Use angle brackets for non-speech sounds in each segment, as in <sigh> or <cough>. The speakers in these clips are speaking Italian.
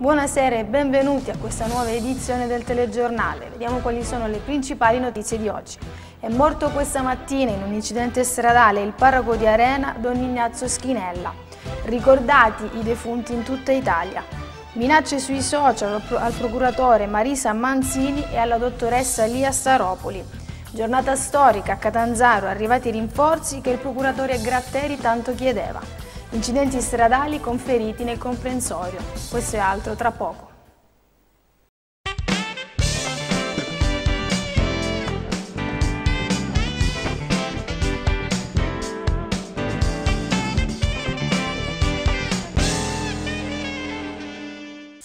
Buonasera e benvenuti a questa nuova edizione del telegiornale. Vediamo quali sono le principali notizie di oggi. È morto questa mattina in un incidente stradale il parroco di Arena Don Ignazio Schinella. Ricordati i defunti in tutta Italia. Minacce sui social al procuratore Marisa Manzini e alla dottoressa Lia Staropoli. Giornata storica a Catanzaro, arrivati i rinforzi che il procuratore Gratteri tanto chiedeva. Incidenti stradali conferiti nel comprensorio. Questo è altro tra poco.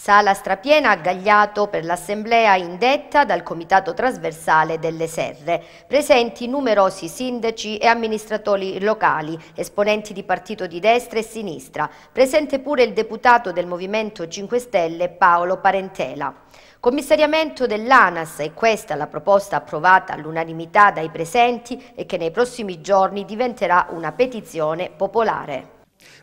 Sala strapiena a Gagliato per l'assemblea indetta dal Comitato Trasversale delle Serre. Presenti numerosi sindaci e amministratori locali, esponenti di partito di destra e sinistra. Presente pure il deputato del Movimento 5 Stelle Paolo Parentela. Commissariamento dell'ANAS è questa la proposta approvata all'unanimità dai presenti e che nei prossimi giorni diventerà una petizione popolare.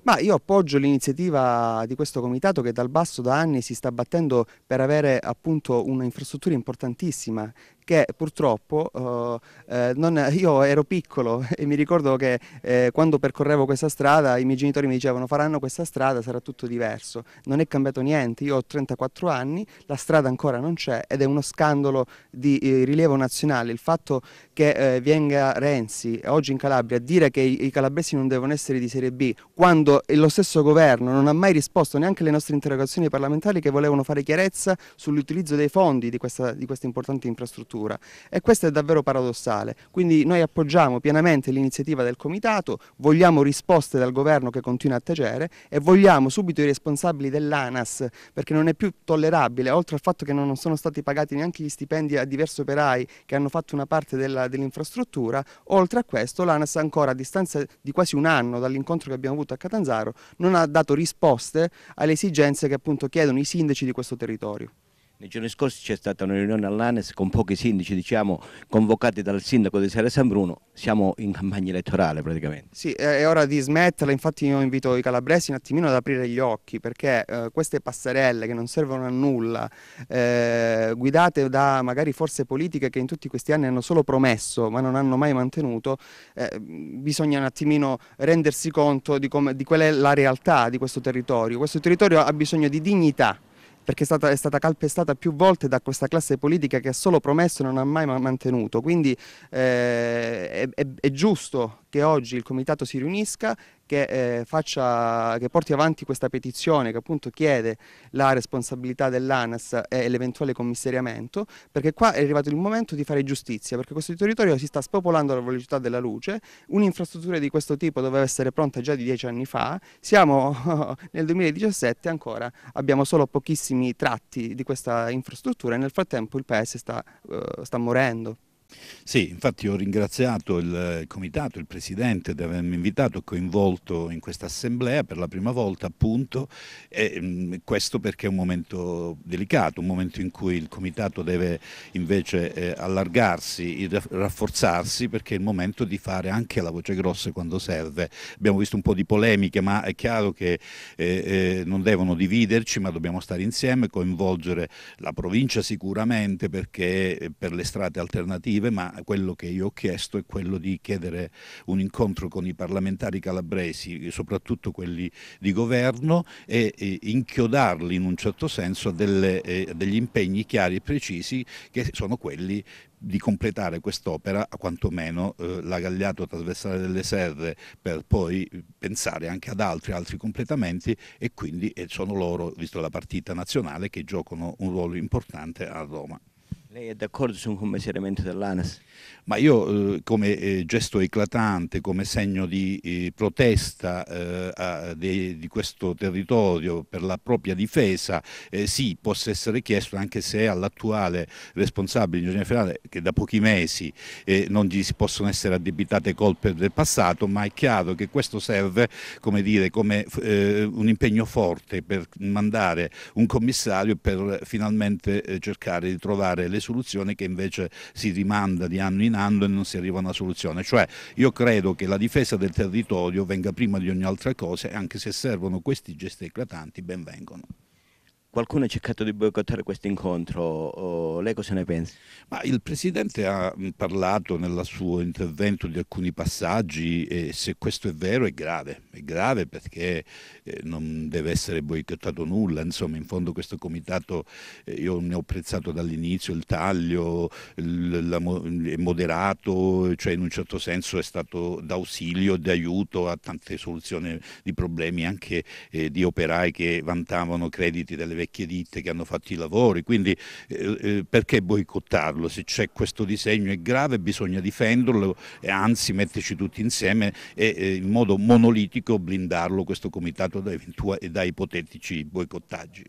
Ma io appoggio l'iniziativa di questo comitato che dal basso da anni si sta battendo per avere appunto un'infrastruttura importantissima perché purtroppo eh, eh non, <laughs> io ero piccolo <laughs> e mi ricordo che eh, quando percorrevo questa strada i miei genitori mi dicevano faranno questa strada, sarà tutto diverso. Non è cambiato niente, io ho 34 anni, la strada ancora non c'è ed è uno scandalo di eh, rilevo nazionale. Il fatto che eh, venga Renzi oggi in Calabria a dire che i, i calabresi non devono essere di Serie B quando lo stesso governo non ha mai risposto neanche alle nostre interrogazioni parlamentari che volevano fare chiarezza sull'utilizzo dei fondi di questa, di questa importante infrastruttura cultura e questo è davvero paradossale. Quindi noi appoggiamo pienamente l'iniziativa del Comitato, vogliamo risposte dal Governo che continua a tacere e vogliamo subito i responsabili dell'ANAS perché non è più tollerabile, oltre al fatto che non sono stati pagati neanche gli stipendi a diversi operai che hanno fatto una parte dell'infrastruttura, dell oltre a questo l'ANAS ancora a distanza di quasi un anno dall'incontro che abbiamo avuto a Catanzaro non ha dato risposte alle esigenze che appunto chiedono i sindaci di questo territorio. Nei giorni scorsi c'è stata una riunione all'ANES con pochi sindaci, diciamo, convocati dal sindaco di Sera San Bruno, siamo in campagna elettorale praticamente. Sì, è ora di smetterla, infatti io invito i calabresi un attimino ad aprire gli occhi, perché eh, queste passerelle che non servono a nulla, eh, guidate da magari forze politiche che in tutti questi anni hanno solo promesso ma non hanno mai mantenuto, eh, bisogna un attimino rendersi conto di, come, di qual è la realtà di questo territorio. Questo territorio ha bisogno di dignità, perché è stata, è stata, calpestata più volte da questa classe politica che ha solo promesso e non ha mai mantenuto. Quindi eh, è, è, è giusto che oggi il Comitato si riunisca che, eh, faccia, che porti avanti questa petizione che appunto chiede la responsabilità dell'ANAS e l'eventuale commissariamento, perché qua è arrivato il momento di fare giustizia, perché questo territorio si sta spopolando alla velocità della luce, un'infrastruttura di questo tipo doveva essere pronta già di dieci anni fa, siamo <laughs> nel 2017 ancora, abbiamo solo pochissimi tratti di questa infrastruttura e nel frattempo il paese sta, uh, sta morendo. Sì, infatti ho ringraziato il comitato, il presidente di avermi invitato e coinvolto in questa assemblea per la prima volta appunto e mm, questo perché è un momento delicato, un momento in cui il comitato deve invece eh, allargarsi, rafforzarsi perché è il momento di fare anche la voce grossa quando serve. Abbiamo visto un po' di polemiche ma è chiaro che eh, eh, non devono dividerci ma dobbiamo stare insieme, coinvolgere la provincia sicuramente perché per le strade alternative alternative, ma quello che io ho chiesto è quello di chiedere un incontro con i parlamentari calabresi, soprattutto quelli di governo, e, e inchiodarli in un certo senso a delle, eh, degli impegni chiari e precisi che sono quelli di completare quest'opera, quantomeno eh, la Gagliato trasversale delle serre, per poi pensare anche ad altri, altri completamenti e quindi sono loro, visto la partita nazionale, che giocano un ruolo importante a Roma. Lei è d'accordo su un commissariamento dell'ANAS? Ma io eh, come eh, gesto eclatante, come segno di eh, protesta eh, a, de, di questo territorio per la propria difesa, eh, sì, possa essere chiesto anche se all'attuale responsabile ingegneria federale, che da pochi mesi eh, non gli si possono essere addebitate colpe del passato, ma è chiaro che questo serve come, dire, come un impegno forte per mandare un commissario per finalmente cercare di trovare le soluzioni che invece si rimanda di anno in anno sanguinando e non si arriva a una soluzione. Cioè io credo che la difesa del territorio venga prima di ogni altra cosa e anche se servono questi gesti eclatanti ben vengono. Qualcuno ha cercato di boicottare questo incontro, lei cosa ne pensa? Ma il Presidente ha parlato nel suo intervento di alcuni passaggi e se questo è vero è grave, è grave perché eh, non deve essere boicottato nulla, insomma in fondo questo comitato eh, io ne ho apprezzato dall'inizio il taglio, è moderato, cioè in un certo senso è stato d'ausilio, di aiuto a tante soluzioni di problemi anche eh, di operai che vantavano crediti delle vecchie ditte che hanno fatto i lavori, quindi eh, eh, perché boicottarlo? Se c'è questo disegno è grave bisogna difenderlo e anzi metterci tutti insieme e eh, in modo monolitico blindarlo questo comitato da, da ipotetici boicottaggi.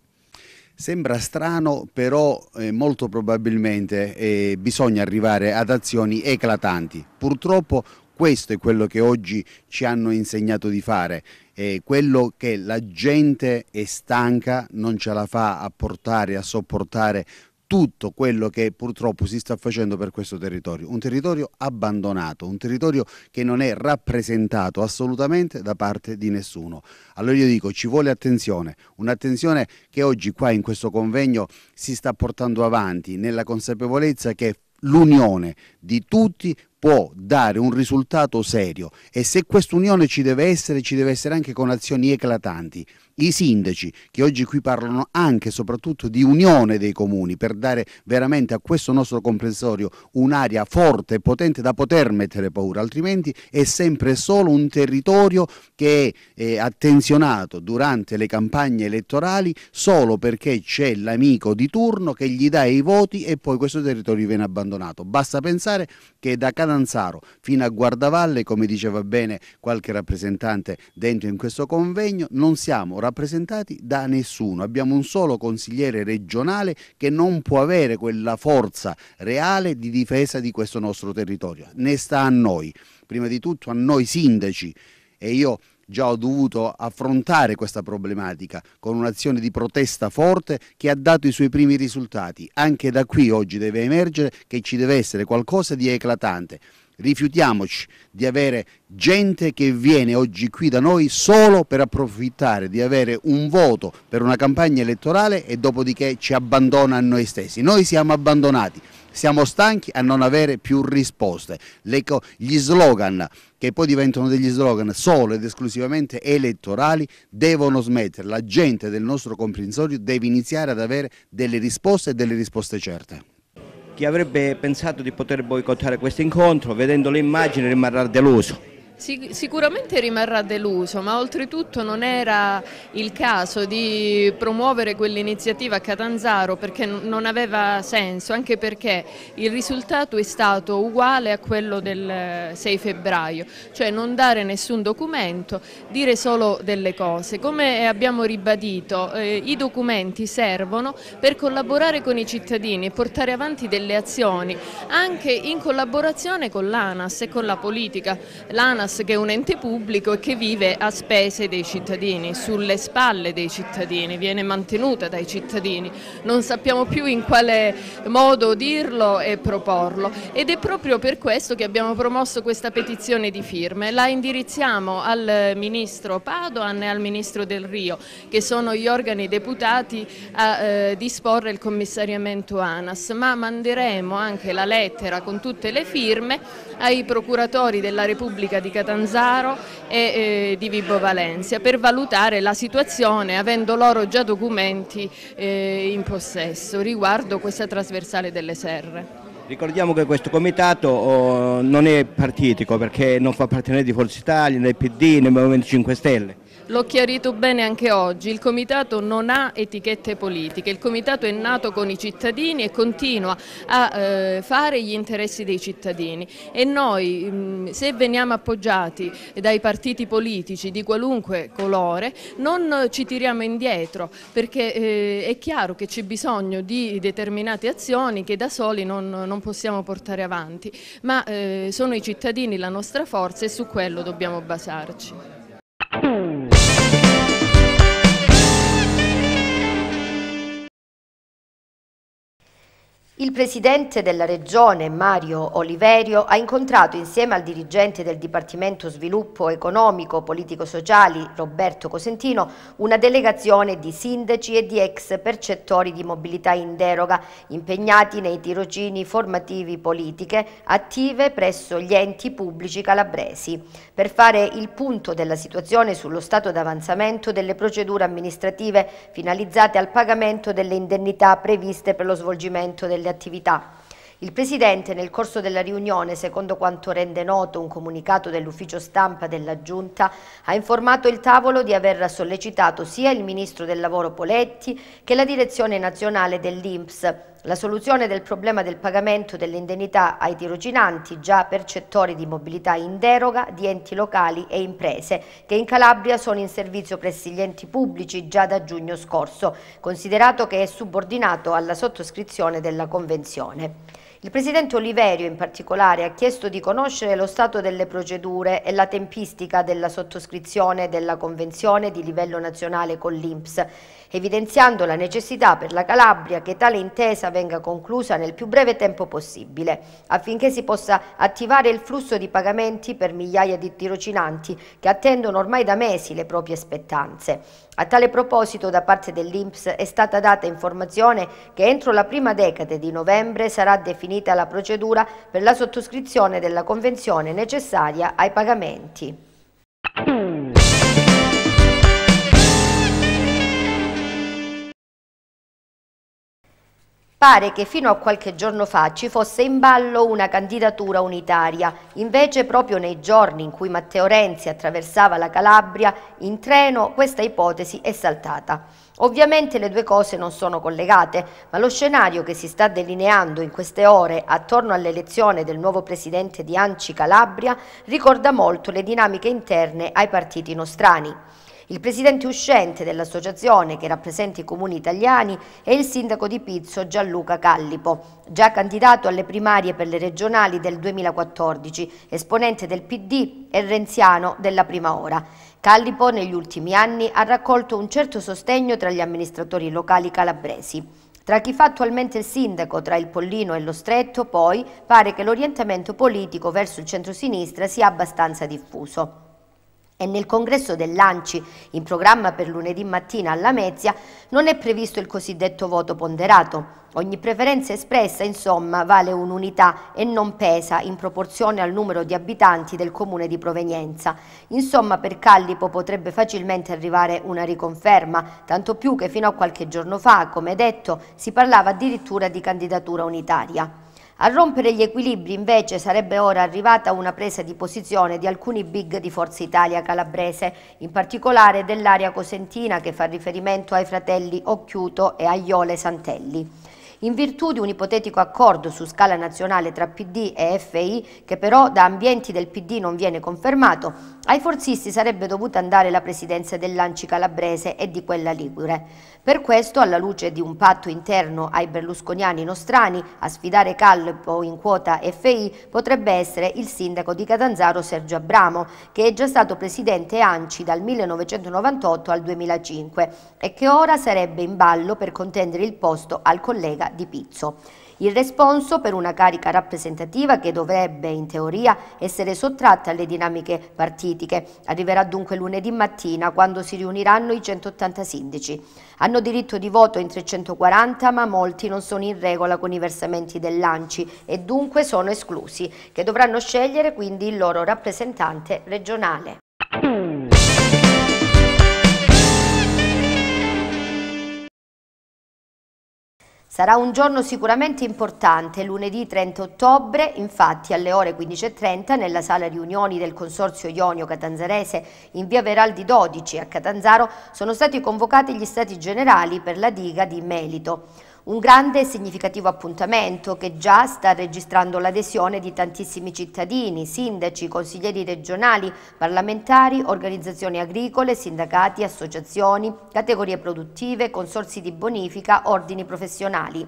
Sembra strano, però eh, molto probabilmente eh, bisogna arrivare ad azioni eclatanti. Purtroppo questo è quello che oggi ci hanno insegnato di fare, eh, quello che la gente è stanca, non ce la fa a portare, a sopportare tutto quello che purtroppo si sta facendo per questo territorio, un territorio abbandonato, un territorio che non è rappresentato assolutamente da parte di nessuno. Allora io dico ci vuole attenzione, un'attenzione che oggi qua in questo convegno si sta portando avanti nella consapevolezza che l'unione di tutti può dare un risultato serio e se quest'unione ci deve essere, ci deve essere anche con azioni eclatanti i sindaci che oggi qui parlano anche e soprattutto di unione dei comuni per dare veramente a questo nostro comprensorio un'area forte e potente da poter mettere paura, altrimenti è sempre solo un territorio che è attenzionato durante le campagne elettorali solo perché c'è l'amico di turno che gli dà i voti e poi questo territorio viene abbandonato. Basta pensare che da Cadanzaro fino a Guardavalle, come diceva bene qualche rappresentante dentro in questo convegno, non siamo rappresentati da nessuno. Abbiamo un solo consigliere regionale che non può avere quella forza reale di difesa di questo nostro territorio. Ne sta a noi, prima di tutto a noi sindaci e io già ho dovuto affrontare questa problematica con un'azione di protesta forte che ha dato i suoi primi risultati. Anche da qui oggi deve emergere che ci deve essere qualcosa di eclatante rifiutiamoci di avere gente che viene oggi qui da noi solo per approfittare di avere un voto per una campagna elettorale e dopodiché ci abbandona a noi stessi. Noi siamo abbandonati, siamo stanchi a non avere più risposte. gli slogan che poi diventano degli slogan solo ed esclusivamente elettorali devono smettere. La gente del nostro comprensorio deve iniziare ad avere delle risposte e delle risposte certe. Chi avrebbe pensato di poter boicottare questo incontro, vedendo le immagini, rimarrà deluso sicuramente rimarrà deluso, ma oltretutto non era il caso di promuovere quell'iniziativa a Catanzaro perché non aveva senso, anche perché il risultato è stato uguale a quello del 6 febbraio, cioè non dare nessun documento, dire solo delle cose. Come abbiamo ribadito, eh, i documenti servono per collaborare con i cittadini e portare avanti delle azioni, anche in collaborazione con l'ANAS e con la politica. L'ANAS Veritas che è un ente pubblico e che vive a spese dei cittadini, sulle spalle dei cittadini, viene mantenuta dai cittadini, non sappiamo più in quale modo dirlo e proporlo ed è proprio per questo che abbiamo promosso questa petizione di firme, la indirizziamo al Ministro Padoan e al Ministro del Rio che sono gli organi deputati a eh, disporre il commissariamento ANAS, ma manderemo anche la lettera con tutte le firme ai procuratori della Repubblica di Catania Catanzaro e eh, di Vibo Valencia per valutare la situazione avendo loro già documenti eh, in possesso riguardo questa trasversale delle serre. Ricordiamo che questo comitato oh, non è partitico perché non fa parte né di Forza Italia, né PD, né Movimento 5 Stelle. L'ho chiarito bene anche oggi, il Comitato non ha etichette politiche, il Comitato è nato con i cittadini e continua a eh, fare gli interessi dei cittadini e noi mh, mm, se veniamo appoggiati dai partiti politici di qualunque colore non ci tiriamo indietro perché eh, è chiaro che c'è bisogno di determinate azioni che da soli non, non possiamo portare avanti, ma eh, sono i cittadini la nostra forza e su quello dobbiamo basarci. Il presidente della regione Mario Oliverio ha incontrato insieme al dirigente del Dipartimento Sviluppo Economico Politico-Sociali Roberto Cosentino una delegazione di sindaci e di ex percettori di mobilità in deroga impegnati nei tirocini formativi politiche attive presso gli enti pubblici calabresi per fare il punto della situazione sullo stato d'avanzamento delle procedure amministrative finalizzate al pagamento delle indennità previste per lo svolgimento delle attività. Il Presidente, nel corso della riunione, secondo quanto rende noto un comunicato dell'ufficio stampa della Giunta, ha informato il tavolo di aver sollecitato sia il Ministro del Lavoro Poletti che la Direzione Nazionale dell'Inps la soluzione del problema del pagamento dell'indennità ai tirocinanti, già percettori di mobilità in deroga di enti locali e imprese, che in Calabria sono in servizio presso gli enti pubblici già da giugno scorso, considerato che è subordinato alla sottoscrizione della Convenzione. Il Presidente Oliverio in particolare ha chiesto di conoscere lo stato delle procedure e la tempistica della sottoscrizione della Convenzione di livello nazionale con l'INPS evidenziando la necessità per la Calabria che tale intesa venga conclusa nel più breve tempo possibile, affinché si possa attivare il flusso di pagamenti per migliaia di tirocinanti che attendono ormai da mesi le proprie aspettanze. A tale proposito da parte dell'Inps è stata data informazione che entro la prima decade di novembre sarà definita la procedura per la sottoscrizione della convenzione necessaria ai pagamenti. Pare che fino a qualche giorno fa ci fosse in ballo una candidatura unitaria, invece proprio nei giorni in cui Matteo Renzi attraversava la Calabria in treno questa ipotesi è saltata. Ovviamente le due cose non sono collegate, ma lo scenario che si sta delineando in queste ore attorno all'elezione del nuovo presidente di Anci Calabria ricorda molto le dinamiche interne ai partiti nostrani. Il presidente uscente dell'associazione che rappresenta i comuni italiani è il sindaco di Pizzo Gianluca Callipo, già candidato alle primarie per le regionali del 2014, esponente del PD e renziano della prima ora. Callipo negli ultimi anni ha raccolto un certo sostegno tra gli amministratori locali calabresi. Tra chi fa attualmente il sindaco tra il Pollino e lo Stretto, poi, pare che l'orientamento politico verso il centro-sinistra sia abbastanza diffuso e nel congresso del Lanci, in programma per lunedì mattina alla Mezia, non è previsto il cosiddetto voto ponderato. Ogni preferenza espressa, insomma, vale un'unità e non pesa in proporzione al numero di abitanti del comune di provenienza. Insomma, per Callipo potrebbe facilmente arrivare una riconferma, tanto più che fino a qualche giorno fa, come detto, si parlava addirittura di candidatura unitaria. A rompere gli equilibri invece sarebbe ora arrivata una presa di posizione di alcuni big di Forza Italia calabrese, in particolare dell'area cosentina che fa riferimento ai fratelli Occhiuto e Aiole Santelli. In virtù di un ipotetico accordo su scala nazionale tra PD e FI, che però da ambienti del PD non viene confermato, ai forzisti sarebbe dovuta andare la presidenza dell'Anci Calabrese e di quella Ligure. Per questo, alla luce di un patto interno ai berlusconiani nostrani, a sfidare Calpo in quota FI potrebbe essere il sindaco di Catanzaro Sergio Abramo, che è già stato presidente Anci dal 1998 al 2005 e che ora sarebbe in ballo per contendere il posto al collega Di Pizzo. Il responso per una carica rappresentativa che dovrebbe in teoria essere sottratta alle dinamiche partitiche arriverà dunque lunedì mattina quando si riuniranno i 180 sindaci. Hanno diritto di voto in 340 ma molti non sono in regola con i versamenti dell'ANCI e dunque sono esclusi che dovranno scegliere quindi il loro rappresentante regionale. Sarà un giorno sicuramente importante, lunedì 30 ottobre, infatti alle ore 15.30 nella sala riunioni del Consorzio Ionio Catanzarese in via Veraldi 12 a Catanzaro sono stati convocati gli Stati Generali per la diga di Melito. Un grande e significativo appuntamento che già sta registrando l'adesione di tantissimi cittadini, sindaci, consiglieri regionali, parlamentari, organizzazioni agricole, sindacati, associazioni, categorie produttive, consorsi di bonifica, ordini professionali.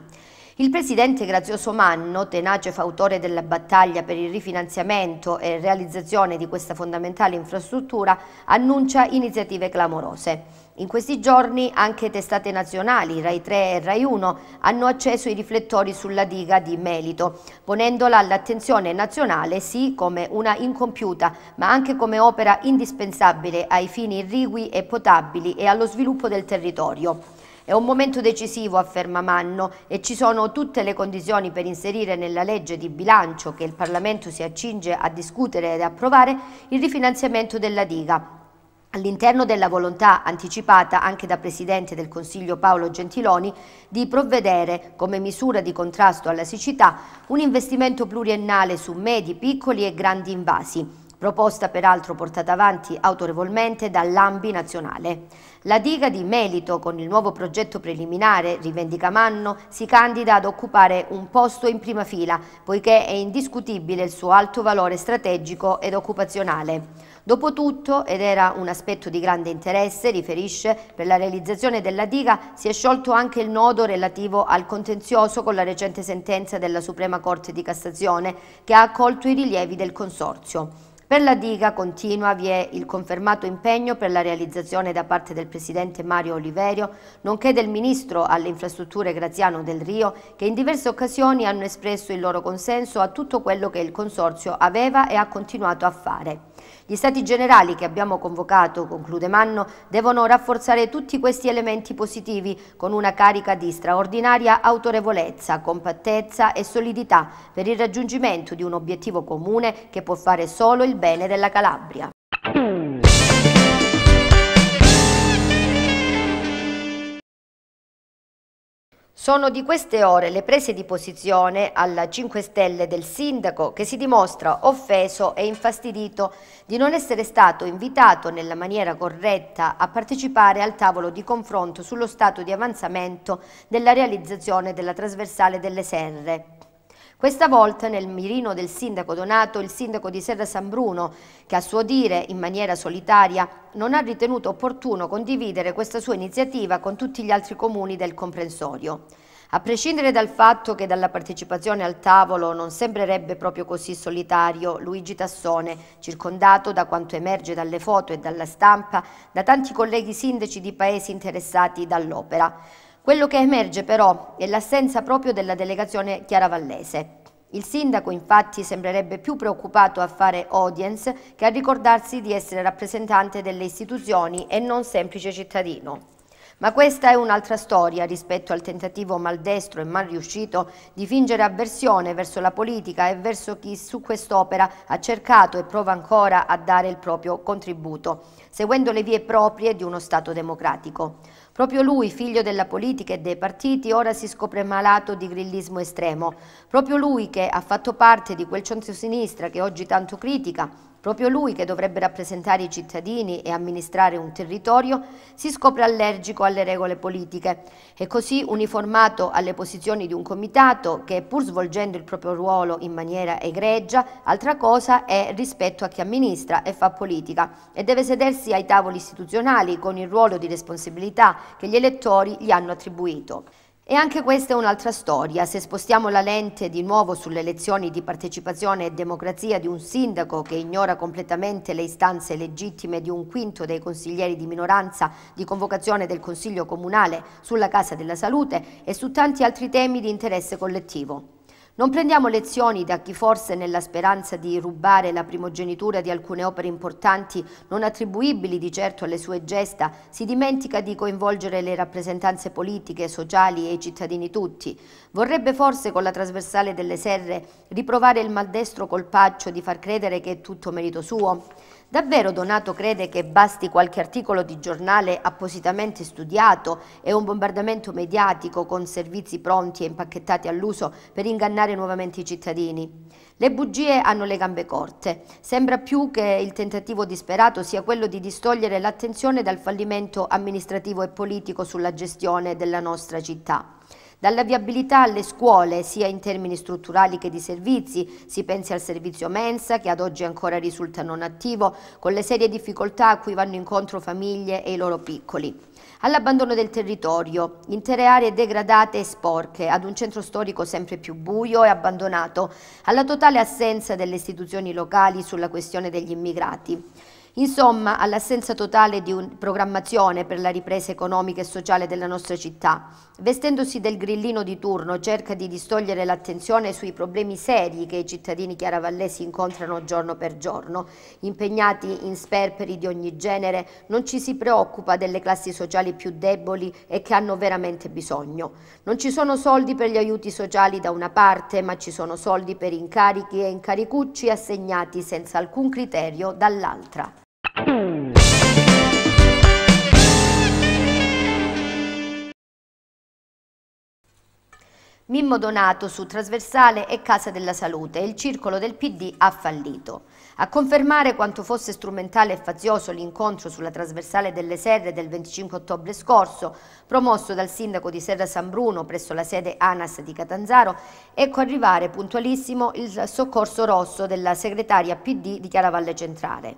Il presidente Grazioso Manno, tenace fautore della battaglia per il rifinanziamento e realizzazione di questa fondamentale infrastruttura, annuncia iniziative clamorose. In questi giorni anche testate nazionali, Rai 3 e Rai 1, hanno acceso i riflettori sulla diga di Melito, ponendola all'attenzione nazionale sì come una incompiuta, ma anche come opera indispensabile ai fini irrigui e potabili e allo sviluppo del territorio. È un momento decisivo, afferma Manno, e ci sono tutte le condizioni per inserire nella legge di bilancio che il Parlamento si accinge a discutere ed approvare il rifinanziamento della diga, all'interno della volontà anticipata anche da Presidente del Consiglio Paolo Gentiloni di provvedere come misura di contrasto alla siccità un investimento pluriennale su medi, piccoli e grandi invasi proposta peraltro portata avanti autorevolmente dall'Ambi nazionale. La diga di Melito con il nuovo progetto preliminare Rivendica Manno si candida ad occupare un posto in prima fila poiché è indiscutibile il suo alto valore strategico ed occupazionale. Dopotutto, ed era un aspetto di grande interesse, riferisce, per la realizzazione della diga si è sciolto anche il nodo relativo al contenzioso con la recente sentenza della Suprema Corte di Cassazione che ha accolto i rilievi del Consorzio. Per la diga continua vi è il confermato impegno per la realizzazione da parte del Presidente Mario Oliverio, nonché del Ministro alle Infrastrutture Graziano Del Rio, che in diverse occasioni hanno espresso il loro consenso a tutto quello che il Consorzio aveva e ha continuato a fare. Gli stati generali che abbiamo convocato, conclude Manno, devono rafforzare tutti questi elementi positivi con una carica di straordinaria autorevolezza, compattezza e solidità per il raggiungimento di un obiettivo comune che può fare solo il bene della Calabria. Sono di queste ore le prese di posizione alla 5 Stelle del sindaco che si dimostra offeso e infastidito di non essere stato invitato nella maniera corretta a partecipare al tavolo di confronto sullo stato di avanzamento della realizzazione della trasversale delle Serre. Questa volta nel mirino del sindaco Donato il sindaco di Serra San Bruno, che a suo dire, in maniera solitaria, non ha ritenuto opportuno condividere questa sua iniziativa con tutti gli altri comuni del comprensorio. A prescindere dal fatto che dalla partecipazione al tavolo non sembrerebbe proprio così solitario Luigi Tassone, circondato da quanto emerge dalle foto e dalla stampa, da tanti colleghi sindaci di paesi interessati dall'opera. Quello che emerge però è l'assenza proprio della delegazione chiaravallese. Il sindaco infatti sembrerebbe più preoccupato a fare audience che a ricordarsi di essere rappresentante delle istituzioni e non semplice cittadino. Ma questa è un'altra storia rispetto al tentativo maldestro e mal riuscito di fingere avversione verso la politica e verso chi su quest'opera ha cercato e prova ancora a dare il proprio contributo, seguendo le vie proprie di uno Stato democratico. Proprio lui, figlio della politica e dei partiti, ora si scopre malato di grillismo estremo. Proprio lui che ha fatto parte di quel centro-sinistra che oggi tanto critica, Proprio lui, che dovrebbe rappresentare i cittadini e amministrare un territorio, si scopre allergico alle regole politiche e così uniformato alle posizioni di un comitato che, pur svolgendo il proprio ruolo in maniera egregia, altra cosa è rispetto a chi amministra e fa politica e deve sedersi ai tavoli istituzionali con il ruolo di responsabilità che gli elettori gli hanno attribuito. E anche questa è un'altra storia. Se spostiamo la lente di nuovo sulle elezioni di partecipazione e democrazia di un sindaco che ignora completamente le istanze legittime di un quinto dei consiglieri di minoranza di convocazione del Consiglio Comunale sulla Casa della Salute e su tanti altri temi di interesse collettivo. Non prendiamo lezioni da chi forse nella speranza di rubare la primogenitura di alcune opere importanti, non attribuibili di certo alle sue gesta, si dimentica di coinvolgere le rappresentanze politiche, sociali e i cittadini tutti. Vorrebbe forse con la trasversale delle serre riprovare il maldestro colpaccio di far credere che è tutto merito suo? Davvero Donato crede che basti qualche articolo di giornale appositamente studiato e un bombardamento mediatico con servizi pronti e impacchettati all'uso per ingannare nuovamente i cittadini? Le bugie hanno le gambe corte. Sembra più che il tentativo disperato sia quello di distogliere l'attenzione dal fallimento amministrativo e politico sulla gestione della nostra città. Dalla viabilità alle scuole, sia in termini strutturali che di servizi, si pensi al servizio mensa che ad oggi ancora risulta non attivo, con le serie difficoltà a cui vanno incontro famiglie e i loro piccoli. All'abbandono del territorio, intere aree degradate e sporche, ad un centro storico sempre più buio e abbandonato, alla totale assenza delle istituzioni locali sulla questione degli immigrati. Insomma, all'assenza totale di programmazione per la ripresa economica e sociale della nostra città, vestendosi del grillino di turno cerca di distogliere l'attenzione sui problemi seri che i cittadini chiaravallesi incontrano giorno per giorno. Impegnati in sperperi di ogni genere, non ci si preoccupa delle classi sociali più deboli e che hanno veramente bisogno. Non ci sono soldi per gli aiuti sociali da una parte, ma ci sono soldi per incarichi e incaricucci assegnati senza alcun criterio dall'altra. Mimmo Donato su Trasversale e Casa della Salute il circolo del PD ha fallito. A confermare quanto fosse strumentale e fazioso l'incontro sulla Trasversale delle Serre del 25 ottobre scorso, promosso dal sindaco di Serra San Bruno presso la sede ANAS di Catanzaro, ecco arrivare puntualissimo il soccorso rosso della segretaria PD di Chiaravalle Centrale.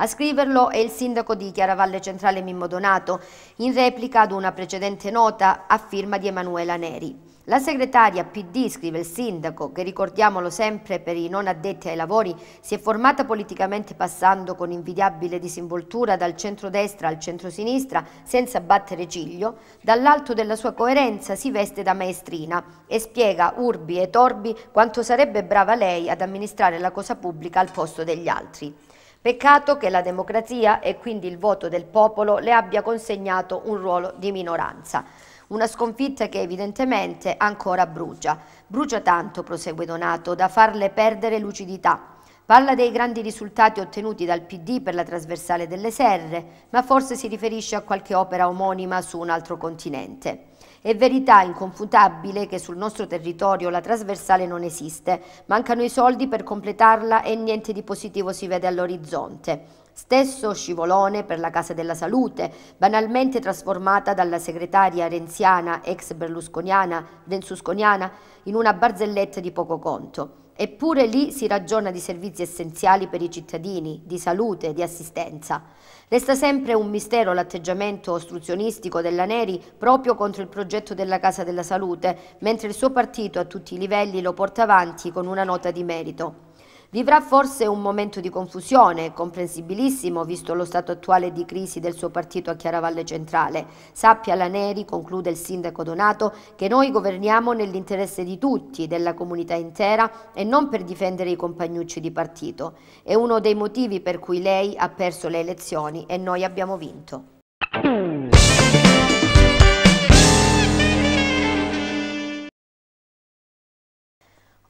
A scriverlo è il sindaco di Chiaravalle Centrale Mimmo Donato, in replica ad una precedente nota a firma di Emanuela Neri. La segretaria PD, scrive il sindaco, che ricordiamolo sempre per i non addetti ai lavori, si è formata politicamente passando con invidiabile disinvoltura dal centrodestra al centrosinistra senza battere ciglio, dall'alto della sua coerenza si veste da maestrina e spiega urbi e torbi quanto sarebbe brava lei ad amministrare la cosa pubblica al posto degli altri. Peccato che la democrazia e quindi il voto del popolo le abbia consegnato un ruolo di minoranza. Una sconfitta che evidentemente ancora brucia. Brucia tanto, prosegue Donato, da farle perdere lucidità. Parla dei grandi risultati ottenuti dal PD per la trasversale delle serre, ma forse si riferisce a qualche opera omonima su un altro continente. È verità inconfutabile che sul nostro territorio la trasversale non esiste, mancano i soldi per completarla e niente di positivo si vede all'orizzonte. Stesso scivolone per la Casa della Salute, banalmente trasformata dalla segretaria renziana, ex berlusconiana, renzusconiana, in una barzelletta di poco conto. Eppure lì si ragiona di servizi essenziali per i cittadini, di salute, di assistenza. Resta sempre un mistero l'atteggiamento ostruzionistico della Neri proprio contro il progetto della Casa della Salute, mentre il suo partito a tutti i livelli lo porta avanti con una nota di merito. Vivrà forse un momento di confusione, comprensibilissimo visto lo stato attuale di crisi del suo partito a Chiaravalle Centrale. Sappia la Neri, conclude il sindaco Donato, che noi governiamo nell'interesse di tutti, della comunità intera e non per difendere i compagnucci di partito. È uno dei motivi per cui lei ha perso le elezioni e noi abbiamo vinto.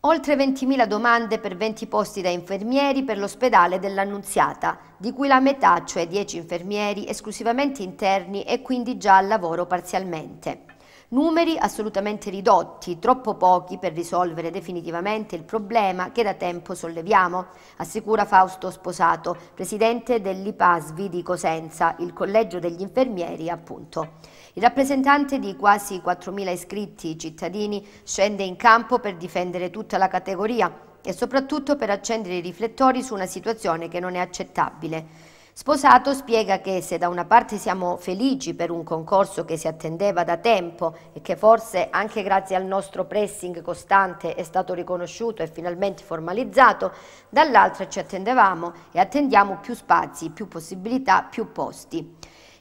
Oltre 20.000 domande per 20 posti da infermieri per l'ospedale dell'Annunziata, di cui la metà, cioè 10 infermieri, esclusivamente interni e quindi già al lavoro parzialmente numeri assolutamente ridotti, troppo pochi per risolvere definitivamente il problema che da tempo solleviamo, assicura Fausto Sposato, presidente dell'IPASVI di Cosenza, il collegio degli infermieri appunto. Il rappresentante di quasi 4.000 iscritti cittadini scende in campo per difendere tutta la categoria e soprattutto per accendere i riflettori su una situazione che non è accettabile. Sposato spiega che se da una parte siamo felici per un concorso che si attendeva da tempo e che forse anche grazie al nostro pressing costante è stato riconosciuto e finalmente formalizzato, dall'altra ci attendevamo e attendiamo più spazi, più possibilità, più posti.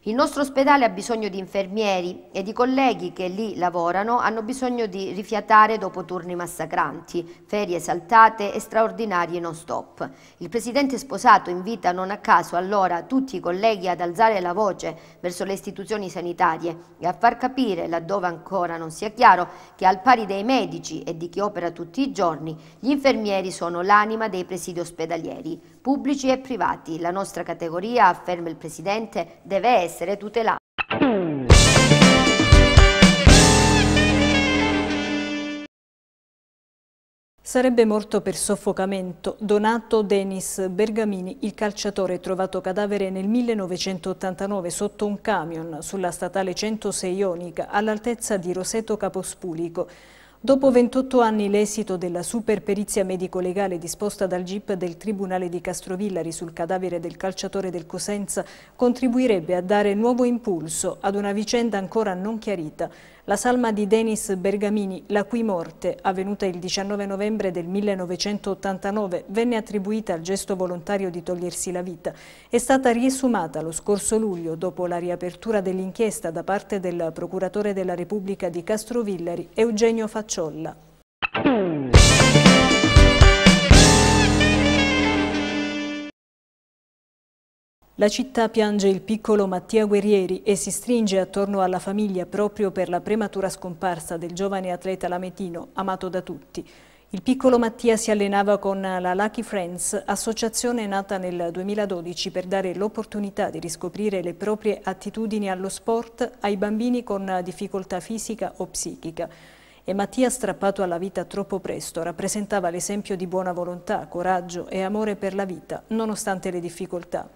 Il nostro ospedale ha bisogno di infermieri ed i colleghi che lì lavorano hanno bisogno di rifiatare dopo turni massacranti, ferie saltate e straordinarie non stop. Il presidente sposato invita non a caso allora tutti i colleghi ad alzare la voce verso le istituzioni sanitarie e a far capire, laddove ancora non sia chiaro, che al pari dei medici e di chi opera tutti i giorni, gli infermieri sono l'anima dei presidi ospedalieri pubblici e privati. La nostra categoria, afferma il Presidente, deve essere tutelata. Sarebbe morto per soffocamento Donato Denis Bergamini, il calciatore trovato cadavere nel 1989 sotto un camion sulla statale 106 Ionica all'altezza di Roseto Capospulico. Dopo 28 anni l'esito della superperizia medico-legale disposta dal GIP del Tribunale di Castrovillari sul cadavere del calciatore del Cosenza contribuirebbe a dare nuovo impulso ad una vicenda ancora non chiarita. La salma di Denis Bergamini, la cui morte, avvenuta il 19 novembre del 1989, venne attribuita al gesto volontario di togliersi la vita, è stata riesumata lo scorso luglio dopo la riapertura dell'inchiesta da parte del procuratore della Repubblica di Castrovillari, Eugenio Facciolla. La città piange il piccolo Mattia Guerrieri e si stringe attorno alla famiglia proprio per la prematura scomparsa del giovane atleta lametino, amato da tutti. Il piccolo Mattia si allenava con la Lucky Friends, associazione nata nel 2012 per dare l'opportunità di riscoprire le proprie attitudini allo sport ai bambini con difficoltà fisica o psichica. E Mattia, strappato alla vita troppo presto, rappresentava l'esempio di buona volontà, coraggio e amore per la vita, nonostante le difficoltà.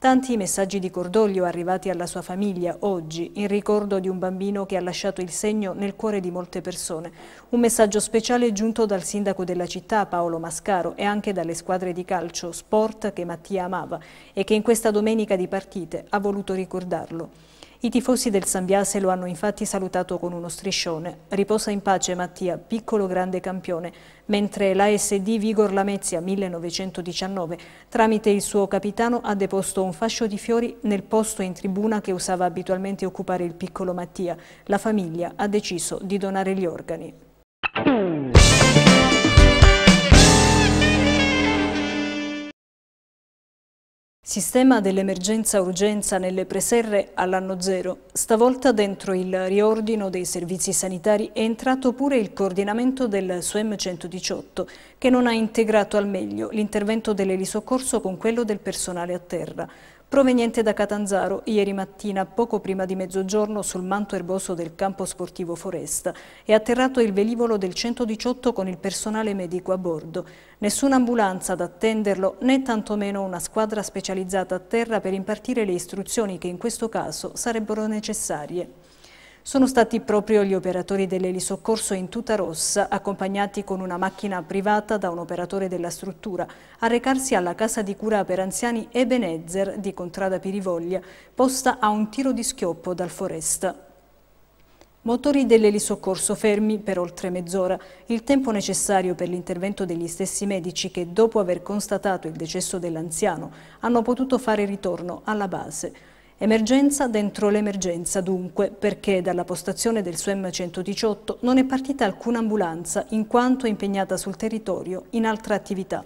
Tanti messaggi di cordoglio arrivati alla sua famiglia oggi, in ricordo di un bambino che ha lasciato il segno nel cuore di molte persone. Un messaggio speciale giunto dal sindaco della città, Paolo Mascaro, e anche dalle squadre di calcio, sport che Mattia amava e che in questa domenica di partite ha voluto ricordarlo. I tifosi del Sambiase lo hanno infatti salutato con uno striscione. Riposa in pace Mattia, piccolo grande campione, mentre l'ASD Vigor Lamezia 1919 tramite il suo capitano ha deposto un fascio di fiori nel posto in tribuna che usava abitualmente occupare il piccolo Mattia. La famiglia ha deciso di donare gli organi. Sistema dell'emergenza-urgenza nelle preserre all'anno zero. Stavolta dentro il riordino dei servizi sanitari è entrato pure il coordinamento del SUEM 118, che non ha integrato al meglio l'intervento dell'elisoccorso con quello del personale a terra proveniente da Catanzaro ieri mattina poco prima di mezzogiorno sul manto erboso del campo sportivo Foresta. È atterrato il velivolo del 118 con il personale medico a bordo. Nessuna ambulanza ad attenderlo né tantomeno una squadra specializzata a terra per impartire le istruzioni che in questo caso sarebbero necessarie. Sono stati proprio gli operatori dell'elisoccorso in tuta rossa, accompagnati con una macchina privata da un operatore della struttura, a recarsi alla casa di cura per anziani Ebenezer di Contrada Pirivoglia, posta a un tiro di schioppo dal Foresta. Motori dell'elisoccorso fermi per oltre mezz'ora, il tempo necessario per l'intervento degli stessi medici che, dopo aver constatato il decesso dell'anziano, hanno potuto fare ritorno alla base. Emergenza dentro l'emergenza dunque, perché dalla postazione del SUEM 118 non è partita alcuna ambulanza in quanto impegnata sul territorio in altra attività.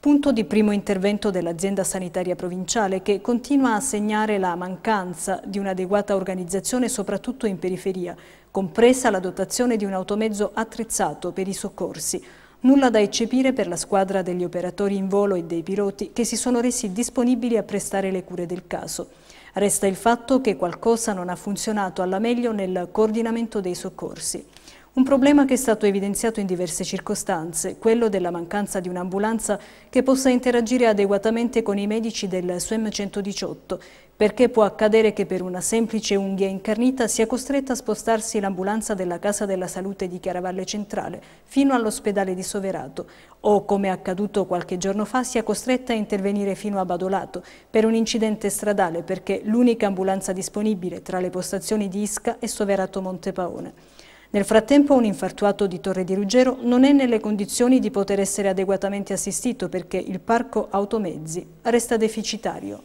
Punto di primo intervento dell'azienda sanitaria provinciale che continua a segnare la mancanza di un'adeguata organizzazione soprattutto in periferia, compresa la dotazione di un automezzo attrezzato per i soccorsi, Nulla da eccepire per la squadra degli operatori in volo e dei piloti che si sono resi disponibili a prestare le cure del caso. Resta il fatto che qualcosa non ha funzionato alla meglio nel coordinamento dei soccorsi. Un problema che è stato evidenziato in diverse circostanze, quello della mancanza di un'ambulanza che possa interagire adeguatamente con i medici del SUEM 118, perché può accadere che per una semplice unghia incarnita sia costretta a spostarsi l'ambulanza della Casa della Salute di Chiaravalle Centrale fino all'ospedale di Soverato o, come è accaduto qualche giorno fa, sia costretta a intervenire fino a Badolato per un incidente stradale perché l'unica ambulanza disponibile tra le postazioni di Isca e Soverato Montepaone. Nel frattempo un infartuato di Torre di Ruggero non è nelle condizioni di poter essere adeguatamente assistito perché il parco automezzi resta deficitario.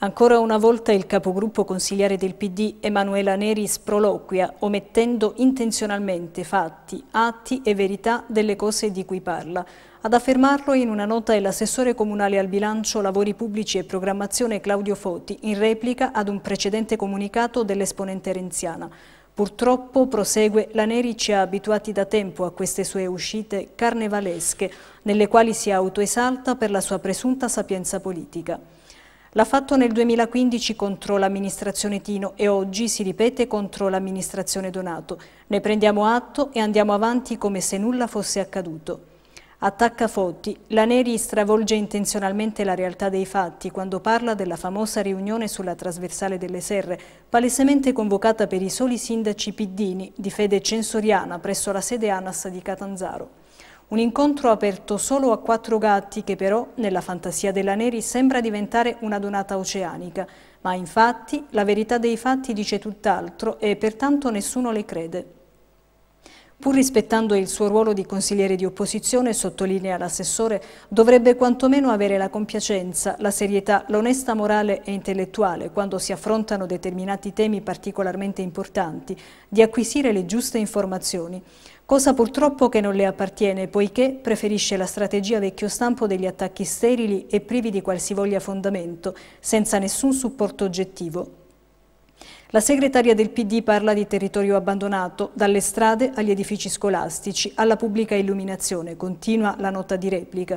Ancora una volta il capogruppo consigliere del PD Emanuela Neri sproloquia, omettendo intenzionalmente fatti, atti e verità delle cose di cui parla. Ad affermarlo in una nota è l'assessore comunale al bilancio, lavori pubblici e programmazione Claudio Foti, in replica ad un precedente comunicato dell'esponente renziana. Purtroppo, prosegue, la Neri ci ha abituati da tempo a queste sue uscite carnevalesche, nelle quali si autoesalta per la sua presunta sapienza politica. L'ha fatto nel 2015 contro l'amministrazione Tino e oggi si ripete contro l'amministrazione Donato. Ne prendiamo atto e andiamo avanti come se nulla fosse accaduto. Attacca Fotti. La Neri stravolge intenzionalmente la realtà dei fatti quando parla della famosa riunione sulla trasversale delle Serre, palesemente convocata per i soli sindaci piddini di fede censoriana presso la sede ANAS di Catanzaro. Un incontro aperto solo a quattro gatti che però, nella fantasia della Neri, sembra diventare una donata oceanica, ma infatti la verità dei fatti dice tutt'altro e pertanto nessuno le crede. Pur rispettando il suo ruolo di consigliere di opposizione, sottolinea l'assessore, dovrebbe quantomeno avere la compiacenza, la serietà, l'onesta morale e intellettuale quando si affrontano determinati temi particolarmente importanti, di acquisire le giuste informazioni cosa purtroppo che non le appartiene poiché preferisce la strategia vecchio stampo degli attacchi sterili e privi di qualsivoglia fondamento, senza nessun supporto oggettivo. La segretaria del PD parla di territorio abbandonato, dalle strade agli edifici scolastici, alla pubblica illuminazione, continua la nota di replica.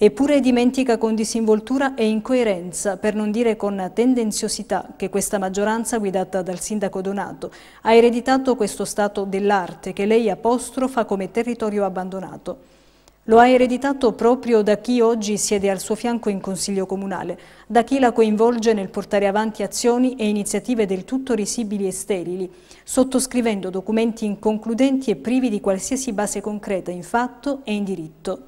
Eppure dimentica con disinvoltura e incoerenza, per non dire con tendenziosità, che questa maggioranza guidata dal sindaco Donato ha ereditato questo stato dell'arte che lei apostrofa come territorio abbandonato. Lo ha ereditato proprio da chi oggi siede al suo fianco in Consiglio Comunale, da chi la coinvolge nel portare avanti azioni e iniziative del tutto risibili e sterili, sottoscrivendo documenti inconcludenti e privi di qualsiasi base concreta in fatto e in diritto.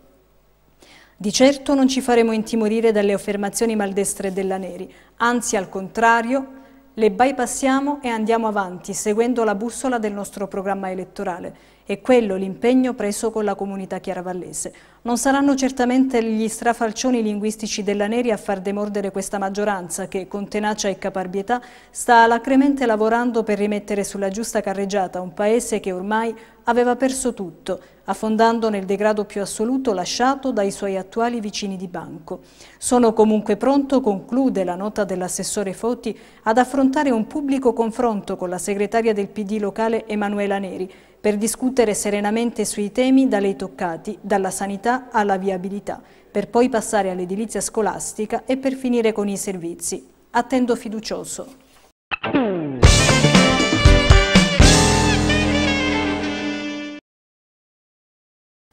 Di certo non ci faremo intimorire dalle affermazioni maldestre della Neri, anzi al contrario le bypassiamo e andiamo avanti seguendo la bussola del nostro programma elettorale, e quello l'impegno preso con la comunità chiaravallese. Non saranno certamente gli strafalcioni linguistici della Neri a far demordere questa maggioranza che, con tenacia e caparbietà, sta alacremente lavorando per rimettere sulla giusta carreggiata un paese che ormai aveva perso tutto, affondando nel degrado più assoluto lasciato dai suoi attuali vicini di banco. Sono comunque pronto, conclude la nota dell'assessore Foti, ad affrontare un pubblico confronto con la segretaria del PD locale Emanuela Neri per discutere serenamente sui temi da lei toccati, dalla sanità gratuita alla viabilità, per poi passare all'edilizia scolastica e per finire con i servizi. Attendo fiducioso.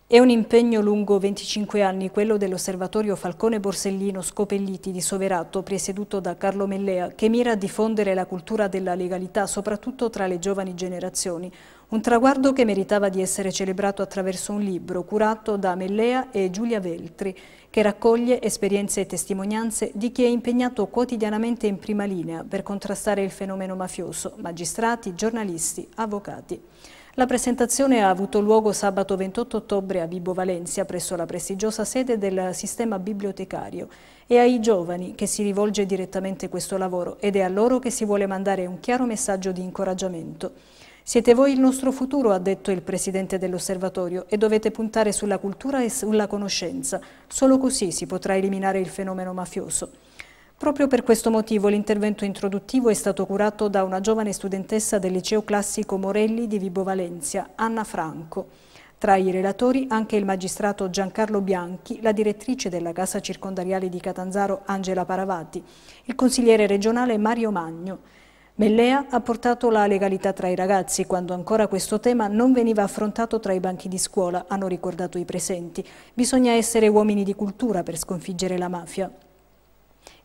È un impegno lungo 25 anni quello dell'osservatorio Falcone Borsellino Scopelliti di Soverato, presieduto da Carlo Mellea, che mira a diffondere la cultura della legalità soprattutto tra le giovani generazioni. Un traguardo che meritava di essere celebrato attraverso un libro curato da Mellea e Giulia Veltri, che raccoglie esperienze e testimonianze di chi è impegnato quotidianamente in prima linea per contrastare il fenomeno mafioso, magistrati, giornalisti, avvocati. La presentazione ha avuto luogo sabato 28 ottobre a Vibo Valencia presso la prestigiosa sede del sistema bibliotecario e ai giovani che si rivolge direttamente questo lavoro ed è a loro che si vuole mandare un chiaro messaggio di incoraggiamento. Siete voi il nostro futuro, ha detto il presidente dell'osservatorio, e dovete puntare sulla cultura e sulla conoscenza. Solo così si potrà eliminare il fenomeno mafioso. Proprio per questo motivo l'intervento introduttivo è stato curato da una giovane studentessa del liceo classico Morelli di Vibo Valencia, Anna Franco. Tra i relatori anche il magistrato Giancarlo Bianchi, la direttrice della Casa Circondariale di Catanzaro Angela Paravati, il consigliere regionale Mario Magno, Mellea ha portato la legalità tra i ragazzi quando ancora questo tema non veniva affrontato tra i banchi di scuola, hanno ricordato i presenti. Bisogna essere uomini di cultura per sconfiggere la mafia.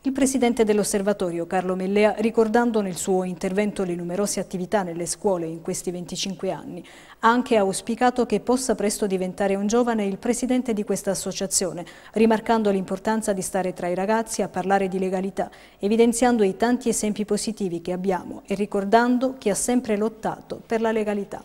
Il presidente dell'osservatorio Carlo Mellea, ricordando nel suo intervento le numerose attività nelle scuole in questi 25 anni, ha anche auspicato che possa presto diventare un giovane il presidente di questa associazione, rimarcando l'importanza di stare tra i ragazzi a parlare di legalità, evidenziando i tanti esempi positivi che abbiamo e ricordando chi ha sempre lottato per la legalità.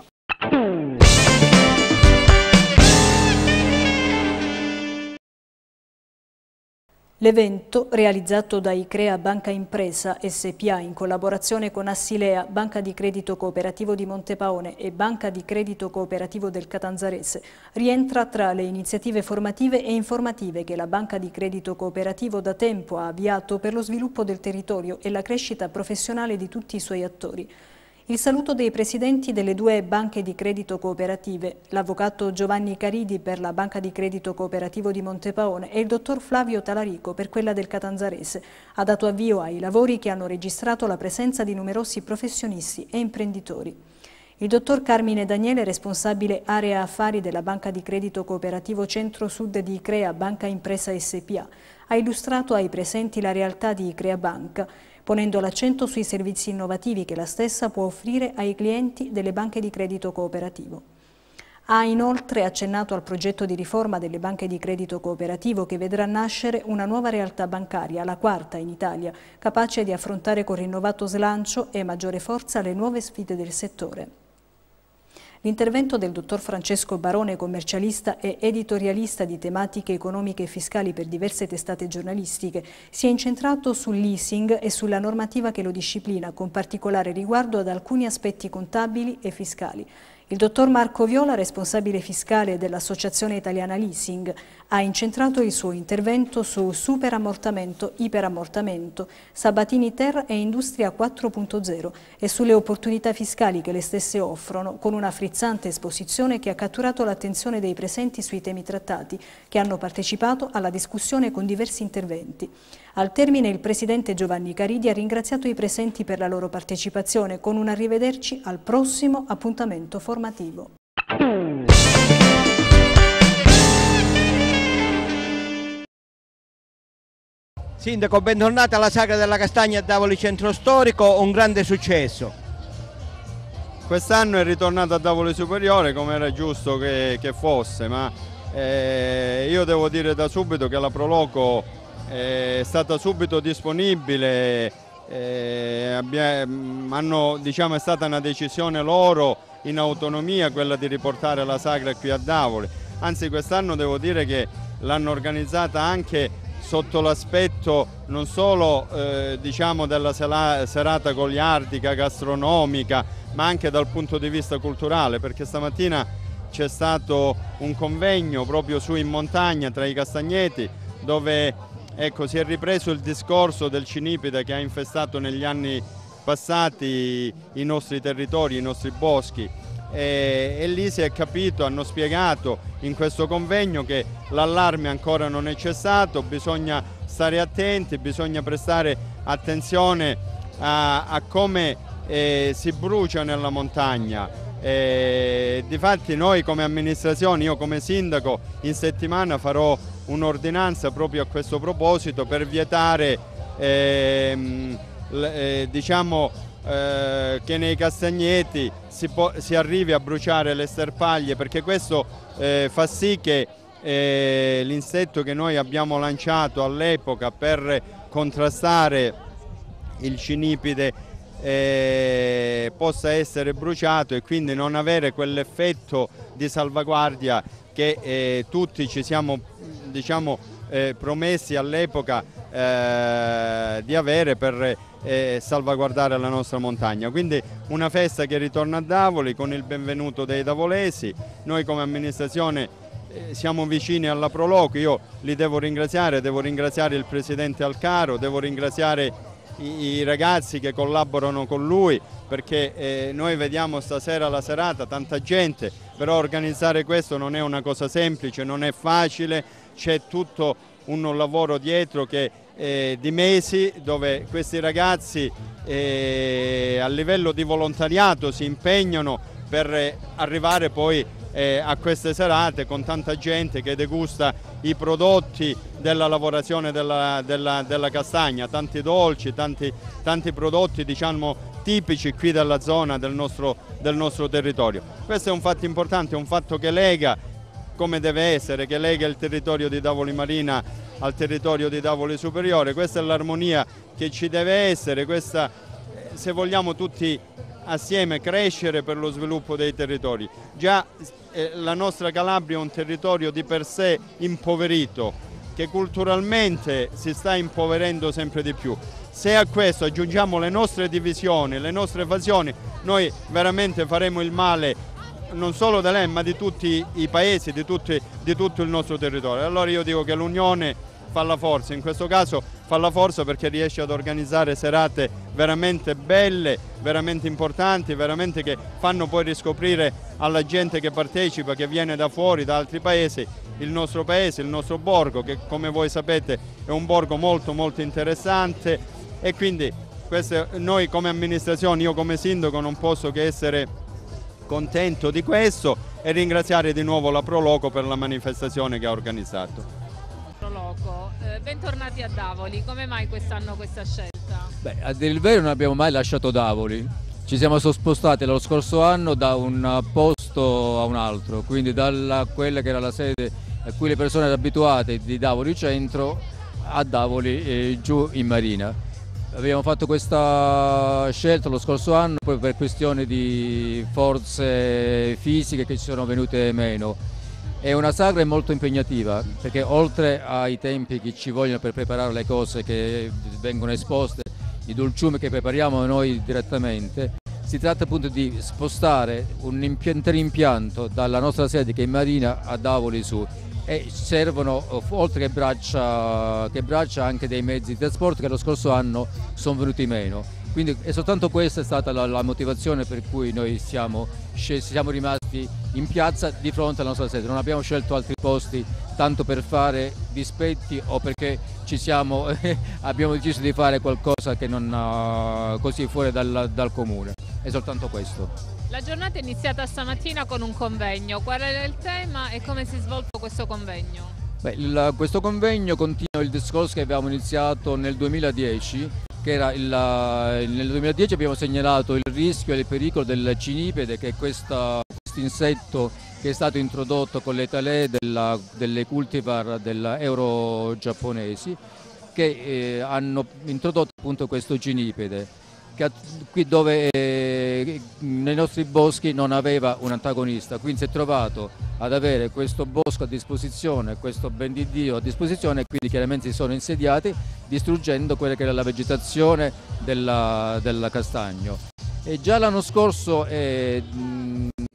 L'evento, realizzato da ICREA Banca Impresa SPA in collaborazione con Assilea, Banca di Credito Cooperativo di Montepaone e Banca di Credito Cooperativo del Catanzarese, rientra tra le iniziative formative e informative che la Banca di Credito Cooperativo da tempo ha avviato per lo sviluppo del territorio e la crescita professionale di tutti i suoi attori. Il saluto dei presidenti delle due banche di credito cooperative, l'avvocato Giovanni Caridi per la banca di credito cooperativo di Montepaone e il dottor Flavio Talarico per quella del Catanzarese, ha dato avvio ai lavori che hanno registrato la presenza di numerosi professionisti e imprenditori. Il dottor Carmine Daniele, responsabile area affari della Banca di Credito Cooperativo Centro-Sud di Icrea Banca Impresa SPA, ha illustrato ai presenti la realtà di Icrea Banca ponendo l'accento sui servizi innovativi che la stessa può offrire ai clienti delle banche di credito cooperativo. Ha inoltre accennato al progetto di riforma delle banche di credito cooperativo che vedrà nascere una nuova realtà bancaria, la quarta in Italia, capace di affrontare con rinnovato slancio e maggiore forza le nuove sfide del settore. L'intervento del dottor Francesco Barone, commercialista e editorialista di tematiche economiche e fiscali per diverse testate giornalistiche, si è incentrato sul leasing e sulla normativa che lo disciplina, con particolare riguardo ad alcuni aspetti contabili e fiscali. Il dottor Marco Viola, responsabile fiscale dell'Associazione Italiana Leasing, ha incentrato il suo intervento su superammortamento, iperammortamento, Sabatini Ter e Industria 4.0 e sulle opportunità fiscali che le stesse offrono, con una frizzante esposizione che ha catturato l'attenzione dei presenti sui temi trattati, che hanno partecipato alla discussione con diversi interventi. Al termine il Presidente Giovanni Caridi ha ringraziato i presenti per la loro partecipazione con un arrivederci al prossimo appuntamento formativo. Sindaco, bentornata alla Sagra della Castagna a Davoli Centro Storico, un grande successo. Quest'anno è ritornata a Davoli Superiore come era giusto che, che fosse, ma eh, io devo dire da subito che la Proloco eh, è stata subito disponibile, eh, abbiamo, mm, hanno, diciamo, è stata una decisione loro in autonomia quella di riportare la Sagra qui a Davoli, anzi quest'anno devo dire che l'hanno organizzata anche sotto l'aspetto non solo eh, diciamo della serata goliardica, gastronomica, ma anche dal punto di vista culturale, perché stamattina c'è stato un convegno proprio su in montagna tra i castagneti dove ecco, si è ripreso il discorso del cinipide che ha infestato negli anni passati i nostri territori, i nostri boschi e, e lì si è capito, hanno spiegato in questo convegno che l'allarme ancora non è cessato, bisogna stare attenti, bisogna prestare attenzione a, a come eh, si brucia nella montagna. E, difatti noi come amministrazione, io come sindaco, in settimana farò un'ordinanza proprio a questo proposito per vietare ehm, eh, diciamo, eh, che nei castagneti si, si, arrivi a bruciare le sterpaglie perché questo eh, fa sì che eh, l'insetto che noi abbiamo lanciato all'epoca per contrastare il cinipide eh, possa essere bruciato e quindi non avere quell'effetto di salvaguardia che eh, tutti ci siamo diciamo eh, promessi all'epoca eh, di avere per eh, salvaguardare la nostra montagna. Quindi una festa che ritorna a Davoli con il benvenuto dei davolesi, noi come amministrazione eh, siamo vicini alla Proloco, io li devo ringraziare, devo ringraziare il Presidente Alcaro, devo ringraziare i, ragazzi che collaborano con lui perché eh, noi vediamo stasera la serata tanta gente, però organizzare questo non è una cosa semplice, non è facile, c'è tutto un lavoro dietro che, eh, di mesi dove questi ragazzi eh, a livello di volontariato si impegnano per eh, arrivare poi eh, a queste serate con tanta gente che degusta i prodotti della lavorazione della, della, della castagna, tanti dolci, tanti, tanti prodotti diciamo, tipici qui della zona del nostro, del nostro territorio. Questo è un fatto importante, un fatto che lega come deve essere, che lega il territorio di Davoli Marina al territorio di Davoli Superiore, questa è l'armonia che ci deve essere, questa eh, se vogliamo tutti assieme crescere per lo sviluppo dei territori. Già eh, la nostra Calabria è un territorio di per sé impoverito, che culturalmente si sta impoverendo sempre di più. Se a questo aggiungiamo le nostre divisioni, le nostre evasioni, noi veramente faremo il male non solo da lei ma di tutti i paesi, di, tutti, di tutto il nostro territorio. Allora io dico che l'Unione fa la forza, in questo caso fa la forza perché riesce ad organizzare serate veramente belle, veramente importanti, veramente che fanno poi riscoprire alla gente che partecipa, che viene da fuori, da altri paesi, il nostro paese, il nostro borgo, che come voi sapete è un borgo molto molto interessante e quindi queste, noi come amministrazione, io come sindaco non posso che essere contento di questo e ringraziare di nuovo la Proloco per la manifestazione che ha organizzato gioco. Eh, bentornati a Davoli, come mai quest'anno questa scelta? Beh, a dire il vero non abbiamo mai lasciato Davoli. Ci siamo spostati lo scorso anno da un posto a un altro, quindi da quella che era la sede a cui le persone erano abituate di Davoli Centro a Davoli eh, giù in Marina. Abbiamo fatto questa scelta lo scorso anno poi per questioni di forze fisiche che ci sono venute meno è una sagra molto impegnativa perché oltre ai tempi che ci vogliono per preparare le cose che vengono esposte, i dolciumi che prepariamo noi direttamente, si tratta appunto di spostare un impianto, dalla nostra sede che è in Marina a Davoli su e servono oltre che braccia, che braccia anche dei mezzi di trasporto che lo scorso anno sono venuti meno quindi è soltanto questa è stata la, la motivazione per cui noi siamo, siamo, rimasti in piazza di fronte alla nostra sede, non abbiamo scelto altri posti tanto per fare dispetti o perché siamo, <laughs> abbiamo deciso di fare qualcosa che non, uh, così fuori dal, dal comune, è soltanto questo. La giornata è iniziata stamattina con un convegno. Qual era il tema e come si è svolto questo convegno? Beh, il, questo convegno continua il discorso che abbiamo iniziato nel 2010 che era il, eh, nel 2010 abbiamo segnalato il rischio e il pericolo del cinipede che è questo quest insetto che è stato introdotto con le talee della, delle cultivar euro giapponesi che eh, hanno introdotto appunto questo cinipede qui dove eh, nei nostri boschi non aveva un antagonista, quindi si è trovato ad avere questo bosco a disposizione, questo ben di Dio a disposizione e quindi chiaramente si sono insediati distruggendo quella che era la vegetazione della, della castagno. E già l'anno scorso, eh,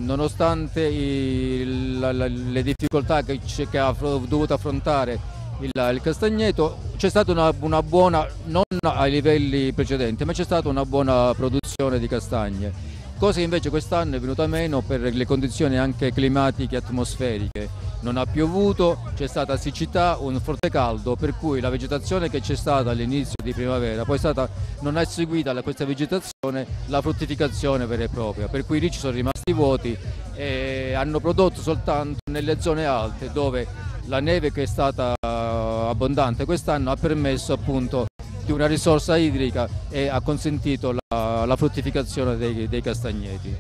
nonostante i, la, la, le difficoltà che, che ha dovuto affrontare il, il castagneto, c'è stata una, una, buona, non ai livelli precedenti, ma c'è stata una buona produzione di castagne, cosa che invece quest'anno è venuta meno per le condizioni anche climatiche e atmosferiche. Non ha piovuto, c'è stata siccità, un forte caldo, per cui la vegetazione che c'è stata all'inizio di primavera poi stata, non ha seguito da questa vegetazione la fruttificazione vera e propria, per cui i ricci sono rimasti vuoti e hanno prodotto soltanto nelle zone alte dove la neve che è stata eh, abbondante quest'anno ha permesso appunto di una risorsa idrica e ha consentito la, la fruttificazione dei, dei castagneti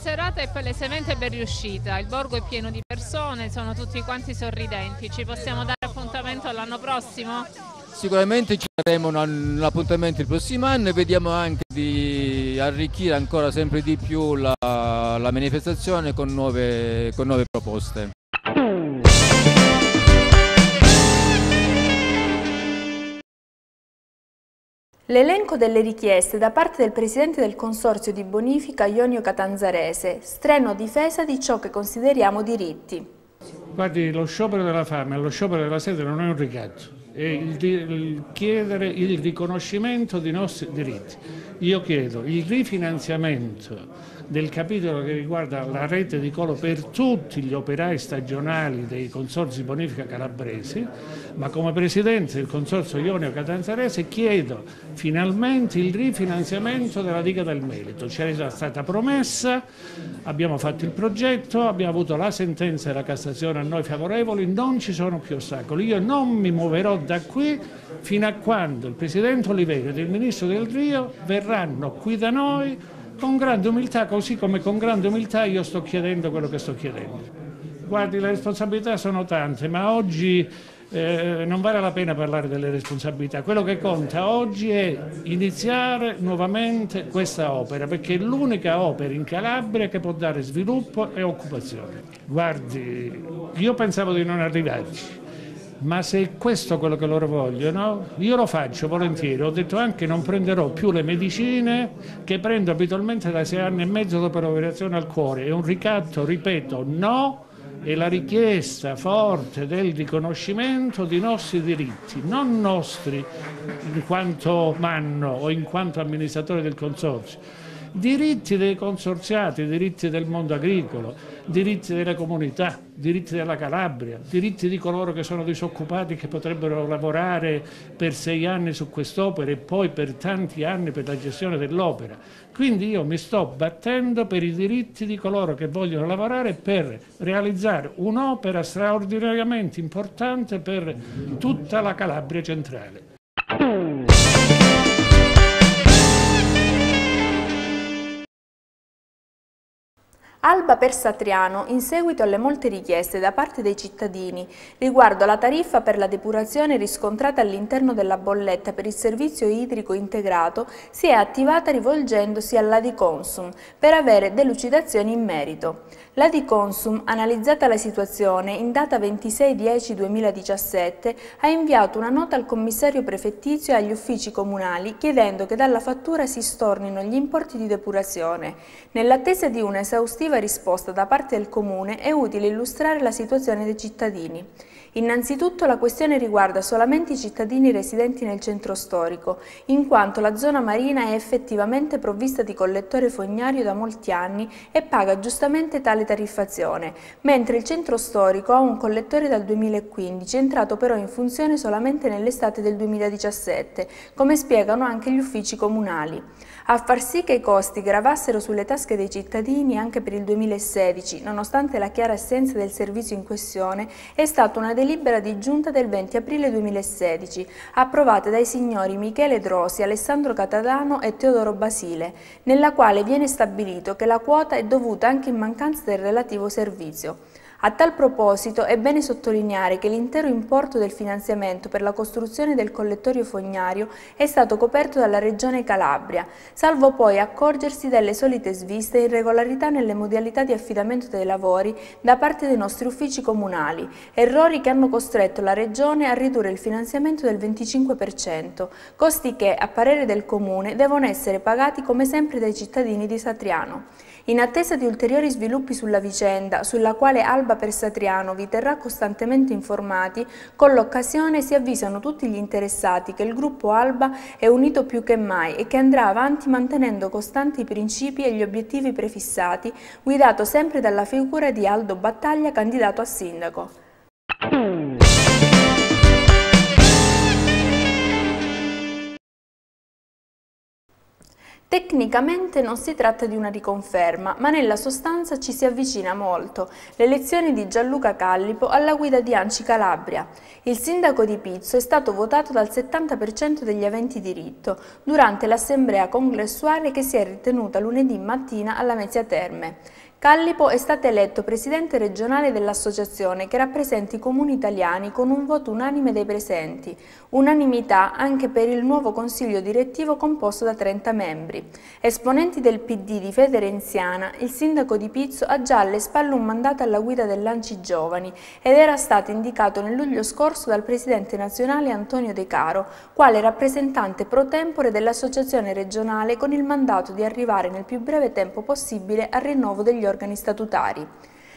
serata è palesemente ben riuscita, il borgo è pieno di persone, sono tutti quanti sorridenti, ci possiamo dare appuntamento l'anno prossimo? Sicuramente ci daremo un, appuntamento il prossimo anno e vediamo anche di arricchire ancora sempre di più la, la manifestazione con nuove, con nuove proposte. L'elenco delle richieste da parte del Presidente del Consorzio di Bonifica Ionio Catanzarese, streno difesa di ciò che consideriamo diritti. Guardi, lo sciopero della fame e lo sciopero della sede non è un ricatto, è il, il chiedere il riconoscimento dei nostri diritti. Io chiedo il rifinanziamento del capitolo che riguarda la rete di colo per tutti gli operai stagionali dei consorzi bonifica calabresi, ma come Presidente del Consorzio Ionio Catanzarese chiedo finalmente il rifinanziamento della diga del merito. Ci era stata promessa, abbiamo fatto il progetto, abbiamo avuto la sentenza della Cassazione a noi favorevoli, non ci sono più ostacoli. Io non mi muoverò da qui fino a quando il Presidente Oliveira e il Ministro del Rio verranno qui da noi con grande umiltà, così come con grande umiltà io sto chiedendo quello che sto chiedendo. Guardi, le responsabilità sono tante, ma oggi eh, non vale la pena parlare delle responsabilità. Quello che conta oggi è iniziare nuovamente questa opera, perché è l'unica opera in Calabria che può dare sviluppo e occupazione. Guardi, io pensavo di non arrivarci ma se questo è quello che loro vogliono, io lo faccio volentieri. Ho detto anche che non prenderò più le medicine che prendo abitualmente da sei anni e mezzo dopo l'operazione al cuore. È un ricatto, ripeto, no è la richiesta forte del riconoscimento dei nostri diritti, non nostri in quanto manno o in quanto amministratore del consorzio, diritti dei consorziati, diritti del mondo agricolo, diritti delle comunità, diritti della Calabria, diritti di coloro che sono disoccupati che potrebbero lavorare per sei anni su quest'opera e poi per tanti anni per la gestione dell'opera. Quindi io mi sto battendo per i diritti di coloro che vogliono lavorare per realizzare un'opera straordinariamente importante per tutta la Calabria centrale. Alba per Satriano, in seguito alle molte richieste da parte dei cittadini riguardo alla tariffa per la depurazione riscontrata all'interno della bolletta per il servizio idrico integrato, si è attivata rivolgendosi alla di Consum per avere delucidazioni in merito. La di Consum, analizzata la situazione, in data 26-10-2017 ha inviato una nota al commissario prefettizio e agli uffici comunali chiedendo che dalla fattura si stornino gli importi di depurazione. Nell'attesa di una esaustiva risposta da parte del comune è utile illustrare la situazione dei cittadini. Innanzitutto la questione riguarda solamente i cittadini residenti nel centro storico, in quanto la zona marina è effettivamente provvista di collettore fognario da molti anni e paga giustamente tale tariffazione, mentre il centro storico ha un collettore dal 2015, entrato però in funzione solamente nell'estate del 2017, come spiegano anche gli uffici comunali. A far sì che i costi gravassero sulle tasche dei cittadini anche per il 2016, nonostante la chiara assenza del servizio in questione, è stata una delle delibera di giunta del 20 aprile 2016, approvata dai signori Michele Drosi, Alessandro Catalano e Teodoro Basile, nella quale viene stabilito che la quota è dovuta anche in mancanza del relativo servizio. A tal proposito è bene sottolineare che l'intero importo del finanziamento per la costruzione del collettorio fognario è stato coperto dalla Regione Calabria, salvo poi accorgersi delle solite sviste e irregolarità nelle modalità di affidamento dei lavori da parte dei nostri uffici comunali, errori che hanno costretto la Regione a ridurre il finanziamento del 25%, costi che, a parere del Comune, devono essere pagati come sempre dai cittadini di Satriano. In attesa di ulteriori sviluppi sulla vicenda, sulla quale Alba Persatriano vi terrà costantemente informati, con l'occasione si avvisano tutti gli interessati che il gruppo Alba è unito più che mai e che andrà avanti mantenendo costanti i principi e gli obiettivi prefissati, guidato sempre dalla figura di Aldo Battaglia, candidato a sindaco. Tecnicamente non si tratta di una riconferma, ma nella sostanza ci si avvicina molto. L'elezione di Gianluca Callipo alla guida di Anci Calabria. Il sindaco di Pizzo è stato votato dal 70% degli aventi diritto durante l'assemblea congressuale che si è ritenuta lunedì mattina alla Mezzia Terme. Callipo è stato eletto presidente regionale dell'associazione che rappresenta i comuni italiani con un voto unanime dei presenti, unanimità anche per il nuovo consiglio direttivo composto da 30 membri. Esponenti del PD di fede renziana, il sindaco di Pizzo ha già alle spalle un mandato alla guida dell'Anci Giovani ed era stato indicato nel luglio scorso dal presidente nazionale Antonio De Caro, quale rappresentante pro tempore dell'associazione regionale con il mandato di arrivare nel più breve tempo possibile al rinnovo degli organi organi statutari,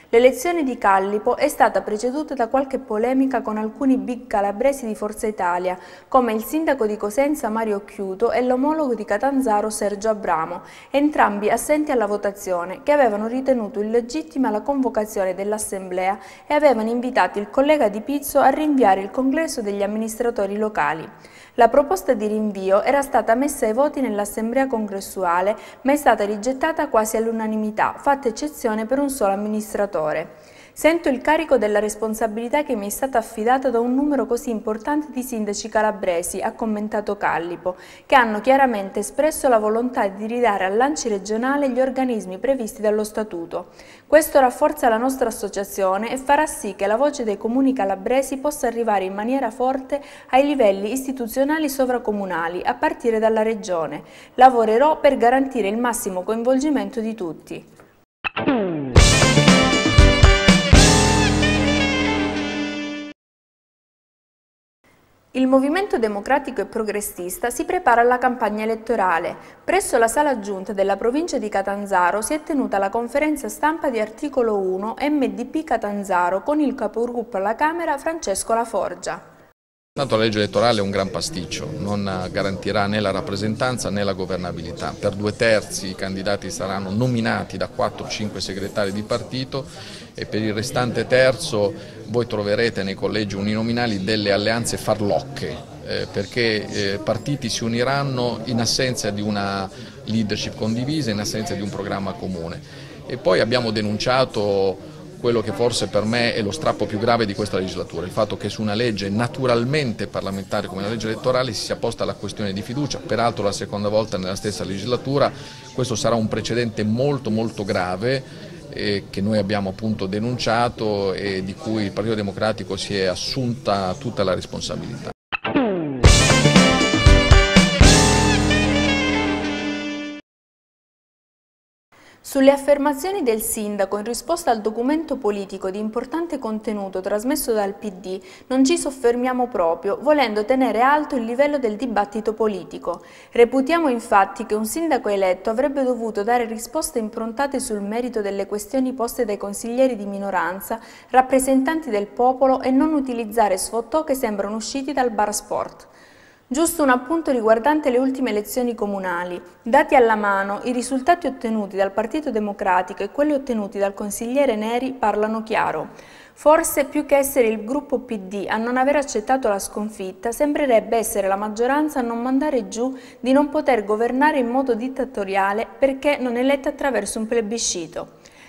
L'elezione di Callipo è stata preceduta da qualche polemica con alcuni big calabresi di Forza Italia, come il sindaco di Cosenza Mario Chiuto e l'omologo di Catanzaro Sergio Abramo, entrambi assenti alla votazione, che avevano ritenuto illegittima la convocazione dell'Assemblea e avevano invitato il collega Di Pizzo a rinviare il congresso degli amministratori locali. La proposta di rinvio era stata messa ai voti nell'Assemblea congressuale, ma è stata rigettata quasi all'unanimità, fatta eccezione per un solo amministratore settore. Sento il carico della responsabilità che mi è stata affidata da un numero così importante di sindaci calabresi, ha commentato Callipo, che hanno chiaramente espresso la volontà di ridare al all'Anci regionale gli organismi previsti dallo Statuto. Questo rafforza la nostra associazione e farà sì che la voce dei comuni calabresi possa arrivare in maniera forte ai livelli istituzionali sovracomunali, a partire dalla Regione. Lavorerò per garantire il massimo coinvolgimento di tutti. Il Movimento Democratico e Progressista si prepara alla campagna elettorale. Presso la sala giunta della provincia di Catanzaro si è tenuta la conferenza stampa di articolo 1 MDP Catanzaro con il capogruppo alla Camera Francesco Laforgia. Tanto la legge elettorale è un gran pasticcio, non garantirà né la rappresentanza né la governabilità. Per due terzi i candidati saranno nominati da 4-5 segretari di partito e per il restante terzo voi troverete nei collegi uninominali delle alleanze farlocche, eh, perché eh, partiti si uniranno in assenza di una leadership condivisa, in assenza di un programma comune. E poi abbiamo denunciato quello che forse per me è lo strappo più grave di questa legislatura, il fatto che su una legge naturalmente parlamentare come la legge elettorale si sia posta la questione di fiducia, peraltro la seconda volta nella stessa legislatura, questo sarà un precedente molto molto grave eh, che noi abbiamo appunto denunciato e di cui il Partito Democratico si è assunta tutta la responsabilità. Sulle affermazioni del sindaco in risposta al documento politico di importante contenuto trasmesso dal PD non ci soffermiamo proprio, volendo tenere alto il livello del dibattito politico. Reputiamo infatti che un sindaco eletto avrebbe dovuto dare risposte improntate sul merito delle questioni poste dai consiglieri di minoranza, rappresentanti del popolo e non utilizzare sfottò che sembrano usciti dal bar sport. Giusto un appunto riguardante le ultime elezioni comunali. Dati alla mano, i risultati ottenuti dal Partito Democratico e quelli ottenuti dal consigliere Neri parlano chiaro. Forse più che essere il gruppo PD a non aver accettato la sconfitta, sembrerebbe essere la maggioranza a non mandare giù di non poter governare in modo dittatoriale perché non eletta attraverso un plebiscito.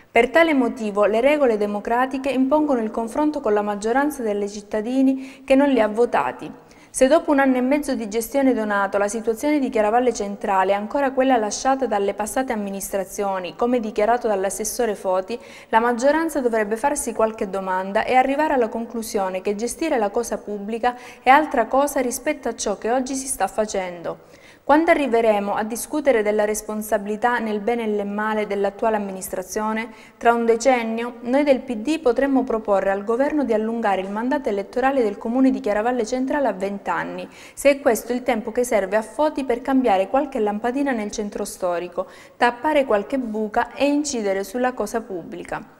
Per tale motivo le regole democratiche impongono il confronto con la maggioranza delle cittadini che non li ha votati. Se dopo un anno e mezzo di gestione Donato la situazione di Chiaravalle Centrale è ancora quella lasciata dalle passate amministrazioni, come dichiarato dall'assessore Foti, la maggioranza dovrebbe farsi qualche domanda e arrivare alla conclusione che gestire la cosa pubblica è altra cosa rispetto a ciò che oggi si sta facendo. Quando arriveremo a discutere della responsabilità nel bene e nel male dell'attuale amministrazione, tra un decennio noi del PD potremmo proporre al governo di allungare il mandato elettorale del comune di Chiaravalle Centrale a 20 anni, se è questo il tempo che serve a Foti per cambiare qualche lampadina nel centro storico, tappare qualche buca e incidere sulla cosa pubblica.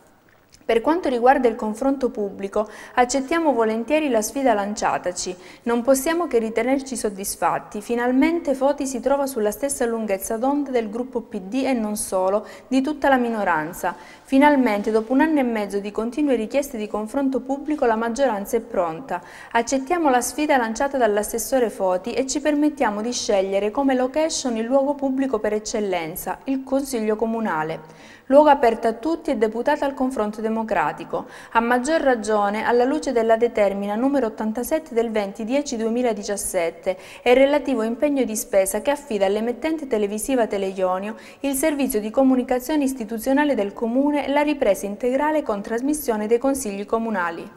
Per quanto riguarda il confronto pubblico, accettiamo volentieri la sfida lanciataci. Non possiamo che ritenerci soddisfatti. Finalmente Foti si trova sulla stessa lunghezza d'onda del gruppo PD e non solo, di tutta la minoranza. Finalmente, dopo un anno e mezzo di continue richieste di confronto pubblico, la maggioranza è pronta. Accettiamo la sfida lanciata dall'assessore Foti e ci permettiamo di scegliere come location il luogo pubblico per eccellenza, il Consiglio Comunale luogo aperto a tutti e deputato al confronto democratico, a maggior ragione alla luce della determina numero 87 del 20-10-2017 e relativo impegno di spesa che affida all'emettente televisiva Teleionio il servizio di comunicazione istituzionale del Comune e la ripresa integrale con trasmissione dei consigli comunali.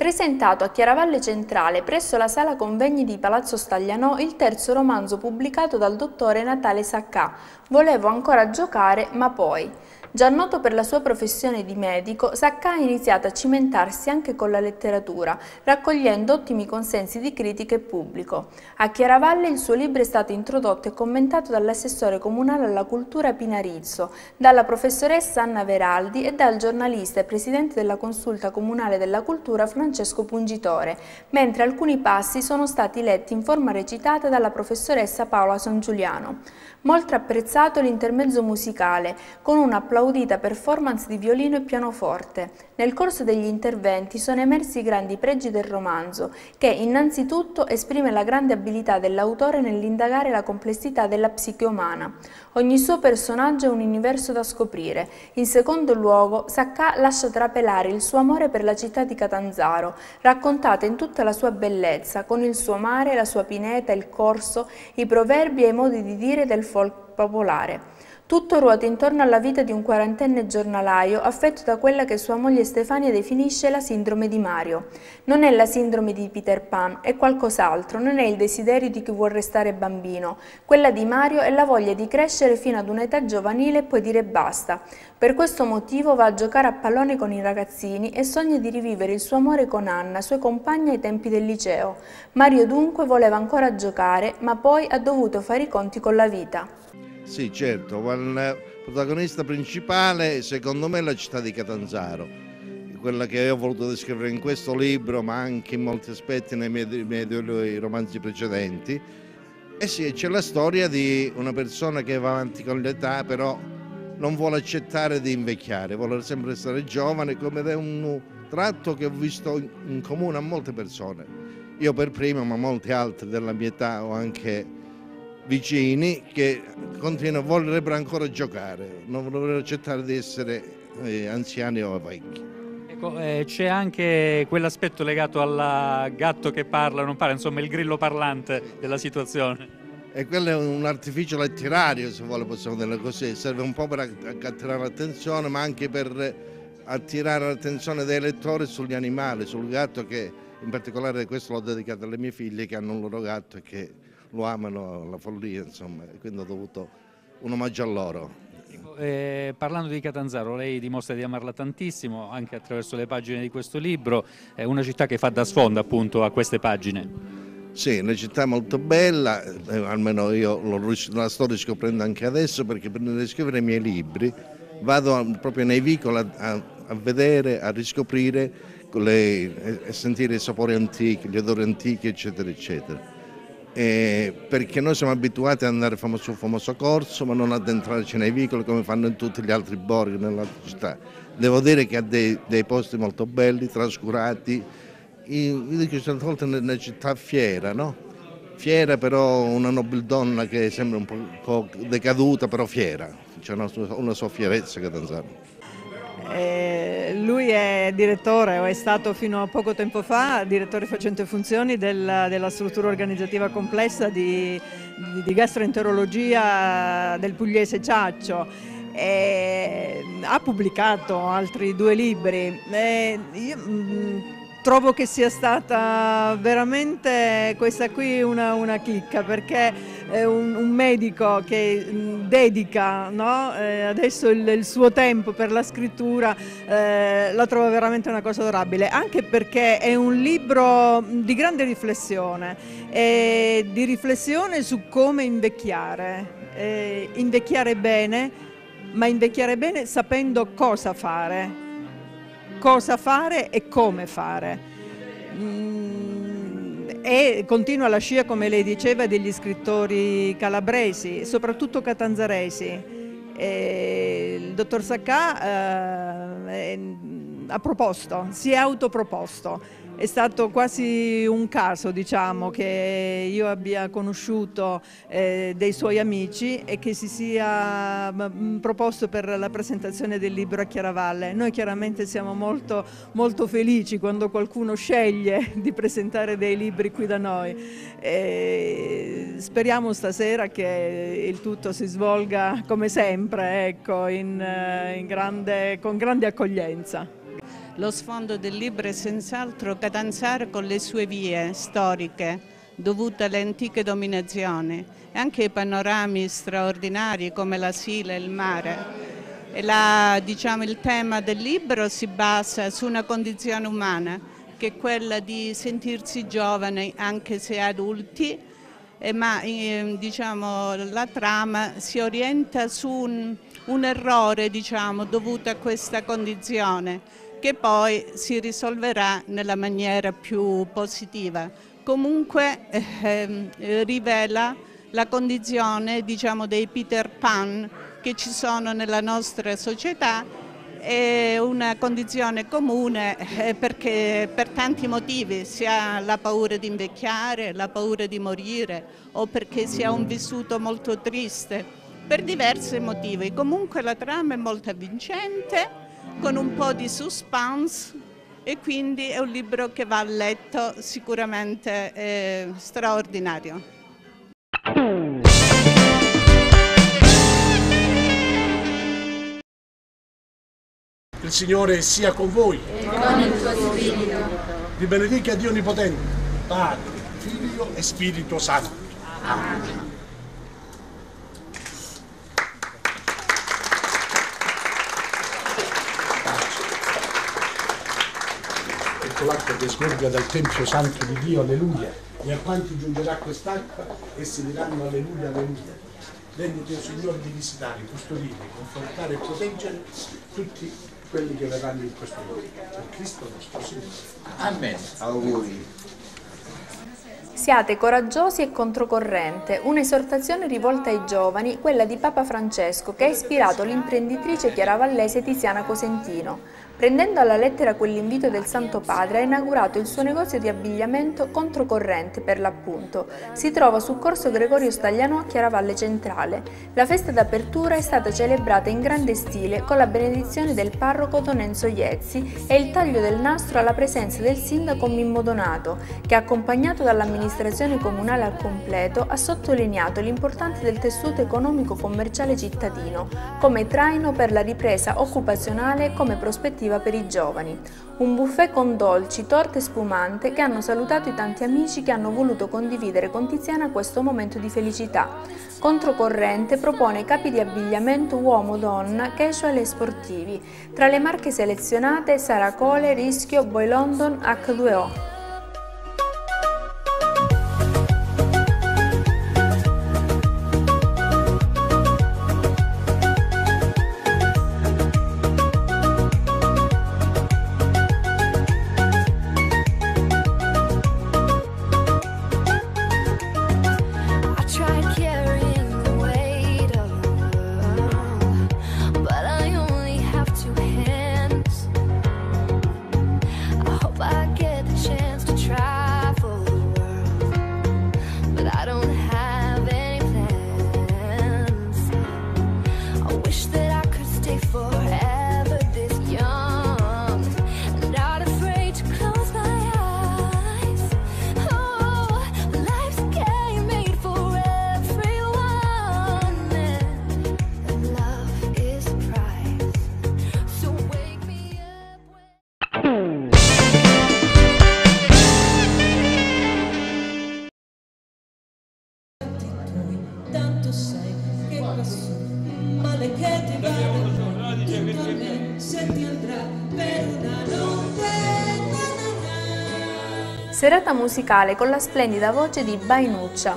presentato a Chiaravalle Centrale presso la Sala Convegni di Palazzo Staglianò il terzo romanzo pubblicato dal dottore Natale Saccà, Volevo ancora giocare, ma poi. Già noto per la sua professione di medico, Sacca ha iniziato a cimentarsi anche con la letteratura, raccogliendo ottimi consensi di critica e pubblico. A Chiaravalle il suo libro è stato introdotto e commentato dall'assessore comunale alla cultura Pinarizzo, dalla professoressa Anna Veraldi e dal giornalista e presidente della consulta comunale della cultura Francesco Pungitore, mentre alcuni passi sono stati letti in forma recitata dalla professoressa Paola San Giuliano. Molto apprezzato l'intermezzo musicale, con un'applaudita performance di violino e pianoforte, nel corso degli interventi sono emersi i grandi pregi del romanzo, che innanzitutto esprime la grande abilità dell'autore nell'indagare la complessità della psiche umana. Ogni suo personaggio è un universo da scoprire. In secondo luogo, Sacca lascia trapelare il suo amore per la città di Catanzaro, raccontata in tutta la sua bellezza, con il suo mare, la sua pineta, il corso, i proverbi e i modi di dire del folk popolare. Tutto ruota intorno alla vita di un quarantenne giornalaio affetto da quella che sua moglie Stefania definisce la sindrome di Mario. Non è la sindrome di Peter Pan, è qualcos'altro, non è il desiderio di chi vuol restare bambino. Quella di Mario è la voglia di crescere fino ad un'età giovanile e poi dire basta. Per questo motivo va a giocare a pallone con i ragazzini e sogna di rivivere il suo amore con Anna, sua compagna ai tempi del liceo. Mario dunque voleva ancora giocare, ma poi ha dovuto fare i conti con la vita. Sì, certo, il protagonista principale secondo me è la città di Catanzaro, quella che ho voluto descrivere in questo libro, ma anche in molti aspetti nei miei, miei due romanzi precedenti. E eh sì, c'è la storia di una persona che va avanti con l'età, però non vuole accettare di invecchiare, vuole sempre stare giovane, come è un tratto che ho visto in comune a molte persone. Io per primo, ma molti altri della mia età ho anche vicini che continuano, vorrebbero ancora giocare, non vorrebbero accettare di essere eh, anziani o vecchi. Ecco, eh, c'è anche quell'aspetto legato al gatto che parla, non parla, insomma il grillo parlante della situazione. E quello è un artificio letterario, se vuole possiamo dire così, serve un po' per attirare l'attenzione, ma anche per attirare l'attenzione dei lettori sugli animali, sul gatto che in particolare questo l'ho dedicato alle mie figlie che hanno un loro gatto e che lo amano la follia, insomma, quindi ho dovuto un omaggio a loro. Eh, parlando di Catanzaro, lei dimostra di amarla tantissimo anche attraverso le pagine di questo libro, è una città che fa da sfondo appunto a queste pagine. Sì, è una città molto bella, eh, almeno io la sto riscoprendo anche adesso perché prima di scrivere i miei libri vado a, proprio nei vicoli a, a, a, vedere, a riscoprire e sentire i sapori antichi, gli odori antichi eccetera eccetera eh, perché noi siamo abituati ad andare sul famoso corso ma non ad entrarci nei vicoli come fanno in tutti gli altri borghi, nelle città. Devo dire che ha dei, dei posti molto belli, trascurati, io dico che certe volte nella città fiera, no? Fiera però una nobildonna che sembra un po' decaduta però fiera, c'è una, una sua fierezza che danzano. Eh, lui è direttore, o è stato fino a poco tempo fa direttore facente funzioni della, della struttura organizzativa complessa di, di, di gastroenterologia del pugliese Ciaccio. Eh, ha pubblicato altri due libri. Eh, io, mm, trovo che sia stata veramente questa qui una, una chicca perché un, un, medico che mm, dedica no? eh, adesso il, il, suo tempo per la scrittura eh, la trovo veramente una cosa adorabile, anche perché è un libro mm, di grande riflessione, eh, di riflessione su come invecchiare, invecchiare bene, ma invecchiare bene sapendo cosa fare, cosa fare e come fare. Mm e continua la scia, come lei diceva, degli scrittori calabresi, soprattutto catanzaresi. E il dottor Sacca eh, mm, ha proposto, si è autoproposto è stato quasi un caso diciamo, che io abbia conosciuto eh, dei suoi amici e che si sia mm, proposto per la presentazione del libro a Chiaravalle. Noi chiaramente siamo molto, molto felici quando qualcuno sceglie <laughs> di presentare dei libri qui da noi. E speriamo stasera che il tutto si svolga come sempre, ecco, in, eh, in grande, con grande accoglienza. Lo sfondo del libro è senz'altro Catanzaro con le sue vie storiche, dovute alle antiche dominazioni, e anche ai panorami straordinari come la Sila e il mare. E la, diciamo, il tema del libro si basa su una condizione umana, che è quella di sentirsi giovani anche se adulti, eh, ma eh, diciamo, la trama si orienta su un, un errore diciamo, dovuto a questa condizione che poi si risolverà nella maniera più positiva. Comunque eh, rivela la condizione diciamo, dei Peter Pan che ci sono nella nostra società è una condizione comune eh, perché per tanti motivi si ha la paura di invecchiare, la paura di morire o perché si ha un vissuto molto triste, per diversi motivi. Comunque la trama è molto avvincente con un po' di suspense e quindi è un libro che va letto sicuramente eh, straordinario. Il Signore sia con voi. E con il tuo spirito. Vi benedica Dio Onnipotente, Padre, Figlio e Spirito Santo. Amen. sotto l'acqua che sgorga dal Tempio Santo di Dio, alleluia, e a quanti giungerà quest'acqua, essi diranno alleluia, alleluia. Renditi, Signore, di visitare, custodire, confortare e proteggere tutti quelli che verranno in questo luogo. Per Cristo nostro Signore. Amen. Auguri. Siate coraggiosi e controcorrente, un'esortazione rivolta ai giovani, quella di Papa Francesco, che ha ispirato l'imprenditrice chiaravallese Tiziana Cosentino. Prendendo alla lettera quell'invito del Santo Padre ha inaugurato il suo negozio di abbigliamento controcorrente per l'appunto. Si trova su Corso Gregorio Stagliano a Chiaravalle Centrale. La festa d'apertura è stata celebrata in grande stile con la benedizione del parroco Don Enzo Iezzi e il taglio del nastro alla presenza del sindaco Mimmo Donato, che accompagnato dall'amministrazione comunale al completo ha sottolineato l'importanza del tessuto economico commerciale cittadino come traino per la ripresa occupazionale e come prospettiva educativa per i giovani, un buffet con dolci, torte e spumante che hanno salutato i tanti amici che hanno voluto condividere con Tiziana questo momento di felicità. Controcorrente propone capi di abbigliamento uomo-donna, casual e sportivi. Tra le marche selezionate Saracole, Rischio, Boy London, H2O. serata musicale con la splendida voce di Bainuccia,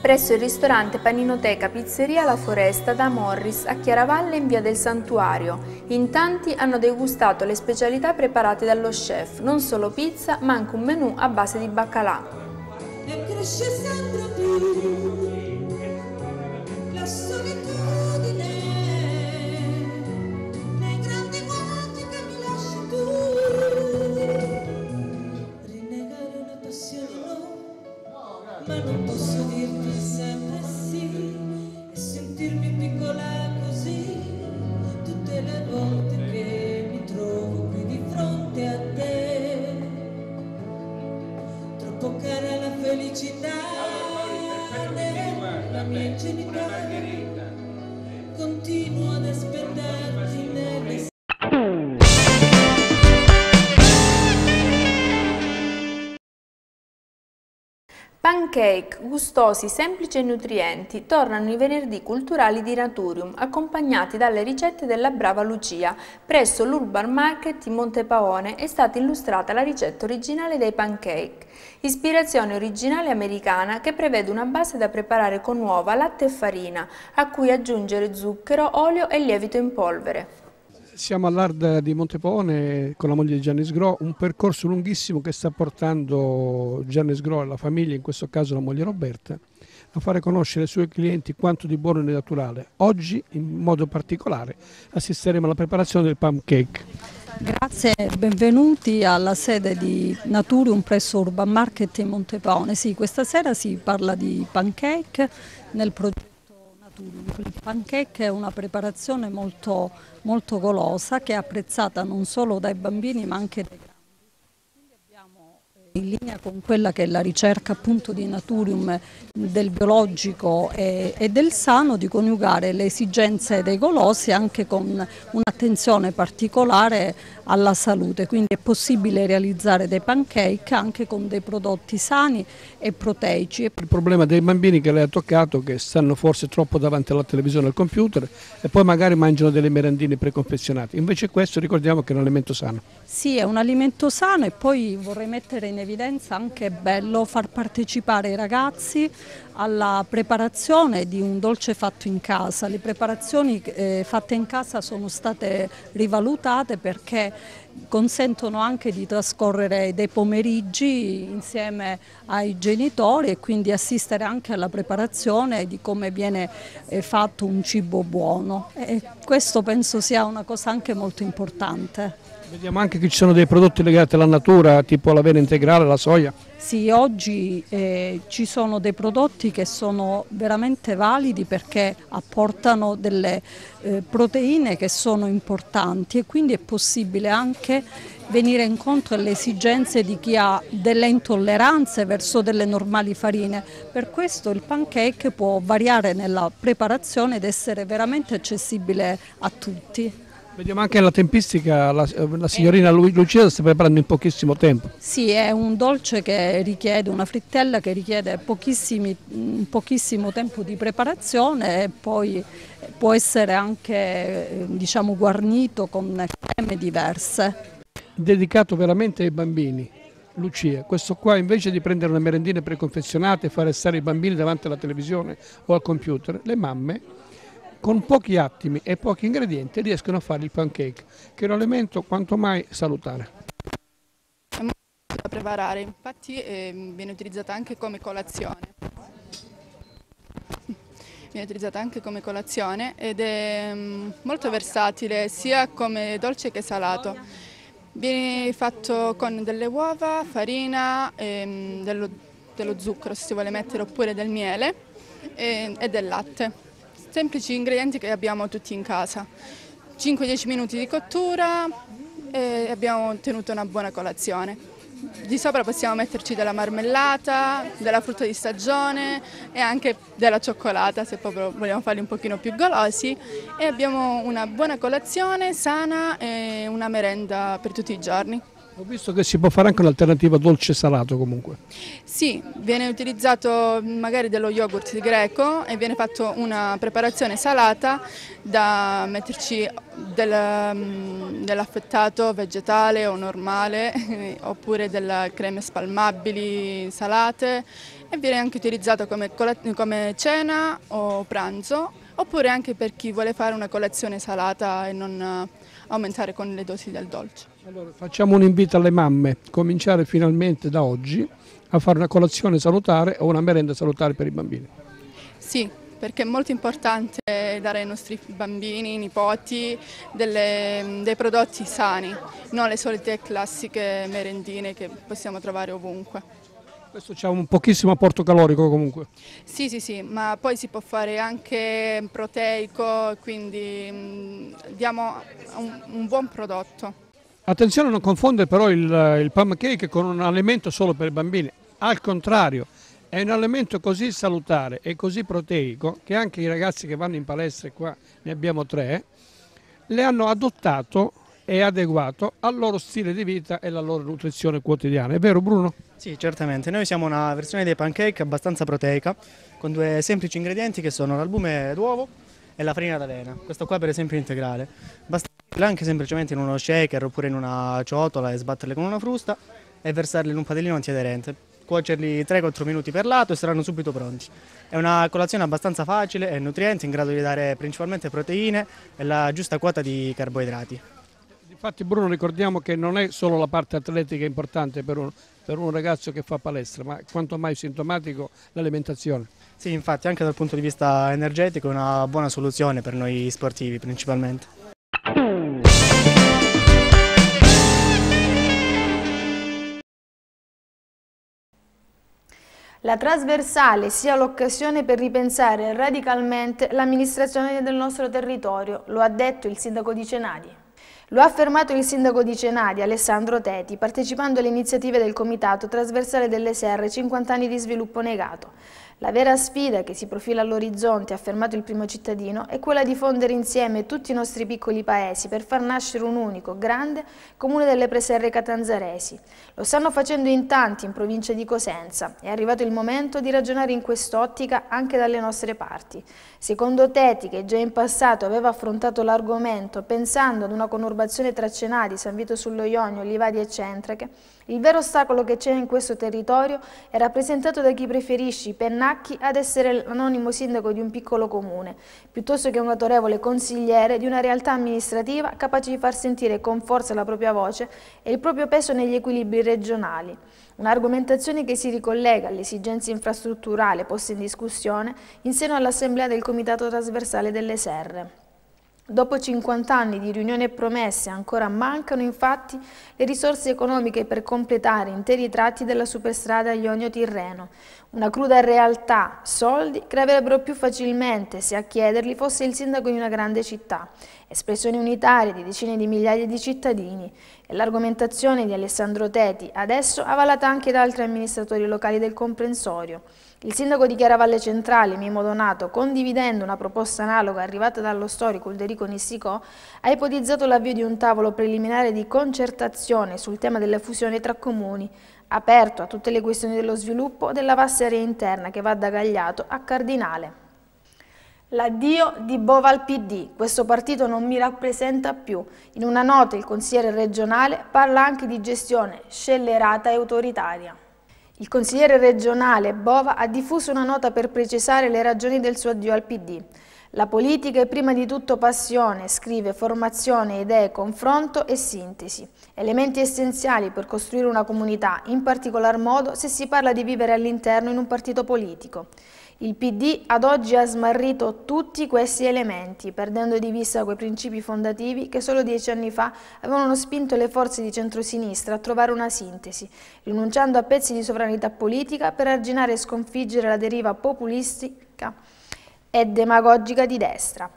presso il ristorante Paninoteca Pizzeria La Foresta da Morris a Chiaravalle in via del Santuario. In tanti hanno degustato le specialità preparate dallo chef, non solo pizza ma anche un menù a base di baccalà. E cresce sempre più Pancake gustosi, semplici e nutrienti tornano i venerdì culturali di Naturium, accompagnati dalle ricette della brava Lucia. Presso l'Urban Market in Montepaone è stata illustrata la ricetta originale dei pancake, ispirazione originale americana che prevede una base da preparare con uova, latte e farina, a cui aggiungere zucchero, olio e lievito in polvere. Siamo all'Arda di Montepone con la moglie di Gianni Sgro, un percorso lunghissimo che sta portando Gianni Sgro e la famiglia, in questo caso la moglie Roberta, a fare conoscere ai suoi clienti quanto di buono e naturale. Oggi, in modo particolare, assisteremo alla preparazione del pan cake. Grazie, benvenuti alla sede di Naturium presso Urban Market in Montepone. Sì, questa sera si parla di pancake nel progetto il pancake è una preparazione molto, molto golosa che è apprezzata non solo dai bambini ma anche dai grandi in linea con quella che è la ricerca appunto di Naturium del biologico e, e del sano, di coniugare le esigenze dei golosi anche con un'attenzione particolare alla salute, quindi è possibile realizzare dei pancake anche con dei prodotti sani e proteici. Il problema dei bambini che lei ha toccato, che stanno forse troppo davanti alla televisione e al computer e poi magari mangiano delle merendine preconfezionate, invece questo ricordiamo che è un alimento sano. Sì, è un alimento sano e poi vorrei mettere in evidenza anche bello far partecipare i ragazzi alla preparazione di un dolce fatto in casa. Le preparazioni eh, fatte in casa sono state rivalutate perché consentono anche di trascorrere dei pomeriggi insieme ai genitori e quindi assistere anche alla preparazione di come viene eh, fatto un cibo buono. E questo penso sia una cosa anche molto importante. Vediamo anche che ci sono dei prodotti legati alla natura, tipo la vera integrale, la soia. Sì, oggi eh, ci sono dei prodotti che sono veramente validi perché apportano delle eh, proteine che sono importanti e quindi è possibile anche venire incontro alle esigenze di chi ha delle intolleranze verso delle normali farine. Per questo il pancake può variare nella preparazione ed essere veramente accessibile a tutti. Vediamo anche la tempistica, la, la signorina Lucia sta preparando in pochissimo tempo. Sì, è un dolce che richiede, una frittella che richiede pochissimo tempo di preparazione e poi può essere anche diciamo, guarnito con creme diverse. Dedicato veramente ai bambini. Lucia, questo qua invece di prendere una merendina preconfezionata e fare stare i bambini davanti alla televisione o al computer, le mamme con pochi attimi e pochi ingredienti riescono a fare il pancake, che è un elemento quanto mai salutare. È molto da preparare, infatti eh, viene utilizzata anche come colazione. <laughs> Viene utilizzata anche come colazione ed è mm, molto versatile sia come dolce che salato. Viene fatto con delle uova, farina, ehm, dello, dello, zucchero se si vuole mettere oppure del miele e, ehm, e del latte semplici ingredienti che abbiamo tutti in casa. 5-10 minuti di cottura e abbiamo ottenuto una buona colazione. Di sopra possiamo metterci della marmellata, della frutta di stagione e anche della cioccolata se proprio vogliamo farli un pochino più golosi e abbiamo una buona colazione sana e una merenda per tutti i giorni. Ho visto che si può fare anche un'alternativa dolce salato comunque. Sì, viene utilizzato magari dello yogurt greco e viene fatta una preparazione salata da metterci del, mm, dell'affettato vegetale o normale <laughs> oppure delle creme spalmabili salate e viene anche utilizzato come, come cena o pranzo oppure anche per chi vuole fare una colazione salata e non eh, aumentare con le dosi del dolce. Allora, facciamo un invito alle mamme, cominciare finalmente da oggi a fare una colazione salutare o una merenda salutare per i bambini. Sì, perché è molto importante dare ai nostri bambini, nipoti, delle, dei prodotti sani, non le solite classiche merendine che possiamo trovare ovunque. Questo ha un pochissimo apporto calorico comunque? Sì, sì, sì, ma poi si può fare anche proteico, quindi mm, diamo un, un buon prodotto. Attenzione a non confondere però il, il plum con un alimento solo per bambini, al contrario è un alimento così salutare e così proteico che anche i ragazzi che vanno in palestra, e qua ne abbiamo tre, le hanno adottato e adeguato al loro stile di vita e alla loro nutrizione quotidiana. È vero Bruno? Sì, certamente. Noi siamo una versione dei pancake abbastanza proteica, con due semplici ingredienti che sono l'albume d'uovo e la farina d'avena. Questo qua per esempio è integrale. Bast anche semplicemente in uno shaker oppure in una ciotola e sbatterle con una frusta e versarle in un padellino antiaderente. Cuocerli 3-4 minuti per lato e saranno subito pronti. È una colazione abbastanza facile e nutriente in grado di dare principalmente proteine e la giusta quota di carboidrati. Infatti Bruno ricordiamo che non è solo la parte atletica importante per un, per un ragazzo che fa palestra, ma quanto mai sintomatico l'alimentazione. Sì, infatti anche dal punto di vista energetico è una buona soluzione per noi sportivi principalmente. La trasversale sia l'occasione per ripensare radicalmente l'amministrazione del nostro territorio, lo ha detto il sindaco di Cenadi. Lo ha affermato il sindaco di Cenadi, Alessandro Teti, partecipando alle iniziative del Comitato Trasversale delle Serre 50 anni di sviluppo negato. La vera sfida che si profila all'orizzonte, ha affermato il primo cittadino, è quella di fondere insieme tutti i nostri piccoli paesi per far nascere un unico, grande comune delle preserre catanzaresi. Lo stanno facendo in tanti in provincia di Cosenza. È arrivato il momento di ragionare in quest'ottica anche dalle nostre parti. Secondo Teti, che già in passato aveva affrontato l'argomento pensando ad una conurbazione tra Cenadi, San Vito sullo Ionio, Livadi e Centreche, il vero ostacolo che c'è in questo territorio è rappresentato da chi preferisce i pennacchi ad essere l'anonimo sindaco di un piccolo comune, piuttosto che un autorevole consigliere di una realtà amministrativa capace di far sentire con forza la propria voce e il proprio peso negli equilibri regionali. Un'argomentazione che si ricollega all'esigenza infrastrutturale posta in discussione in seno all'Assemblea del Comitato Trasversale delle Serre. Dopo 50 anni di riunioni e promesse ancora mancano infatti le risorse economiche per completare interi tratti della superstrada Ionio-Tirreno. Una cruda realtà, soldi che avrebbero più facilmente se a chiederli fosse il sindaco di una grande città, espressione unitaria di decine di migliaia di cittadini. E l'argomentazione di Alessandro Teti adesso avalata anche da altri amministratori locali del comprensorio. Il sindaco di Chiaravalle Centrale, Mimo Donato, condividendo una proposta analoga arrivata dallo storico Ulderico Nissicò, ha ipotizzato l'avvio di un tavolo preliminare di concertazione sul tema della fusione tra comuni, aperto a tutte le questioni dello sviluppo della vasta area interna che va da Gagliato a Cardinale. L'addio di Boval PD, questo partito non mi rappresenta più. In una nota il consigliere regionale parla anche di gestione scellerata e autoritaria. Il consigliere regionale Bova ha diffuso una nota per precisare le ragioni del suo addio al PD. La politica è prima di tutto passione, scrive formazione, idee, confronto e sintesi, elementi essenziali per costruire una comunità, in particolar modo se si parla di vivere all'interno in un partito politico. Il PD ad oggi ha smarrito tutti questi elementi, perdendo di vista quei principi fondativi che solo dieci anni fa avevano spinto le forze di centrosinistra a trovare una sintesi, rinunciando a pezzi di sovranità politica per arginare e sconfiggere la deriva populistica e demagogica di destra.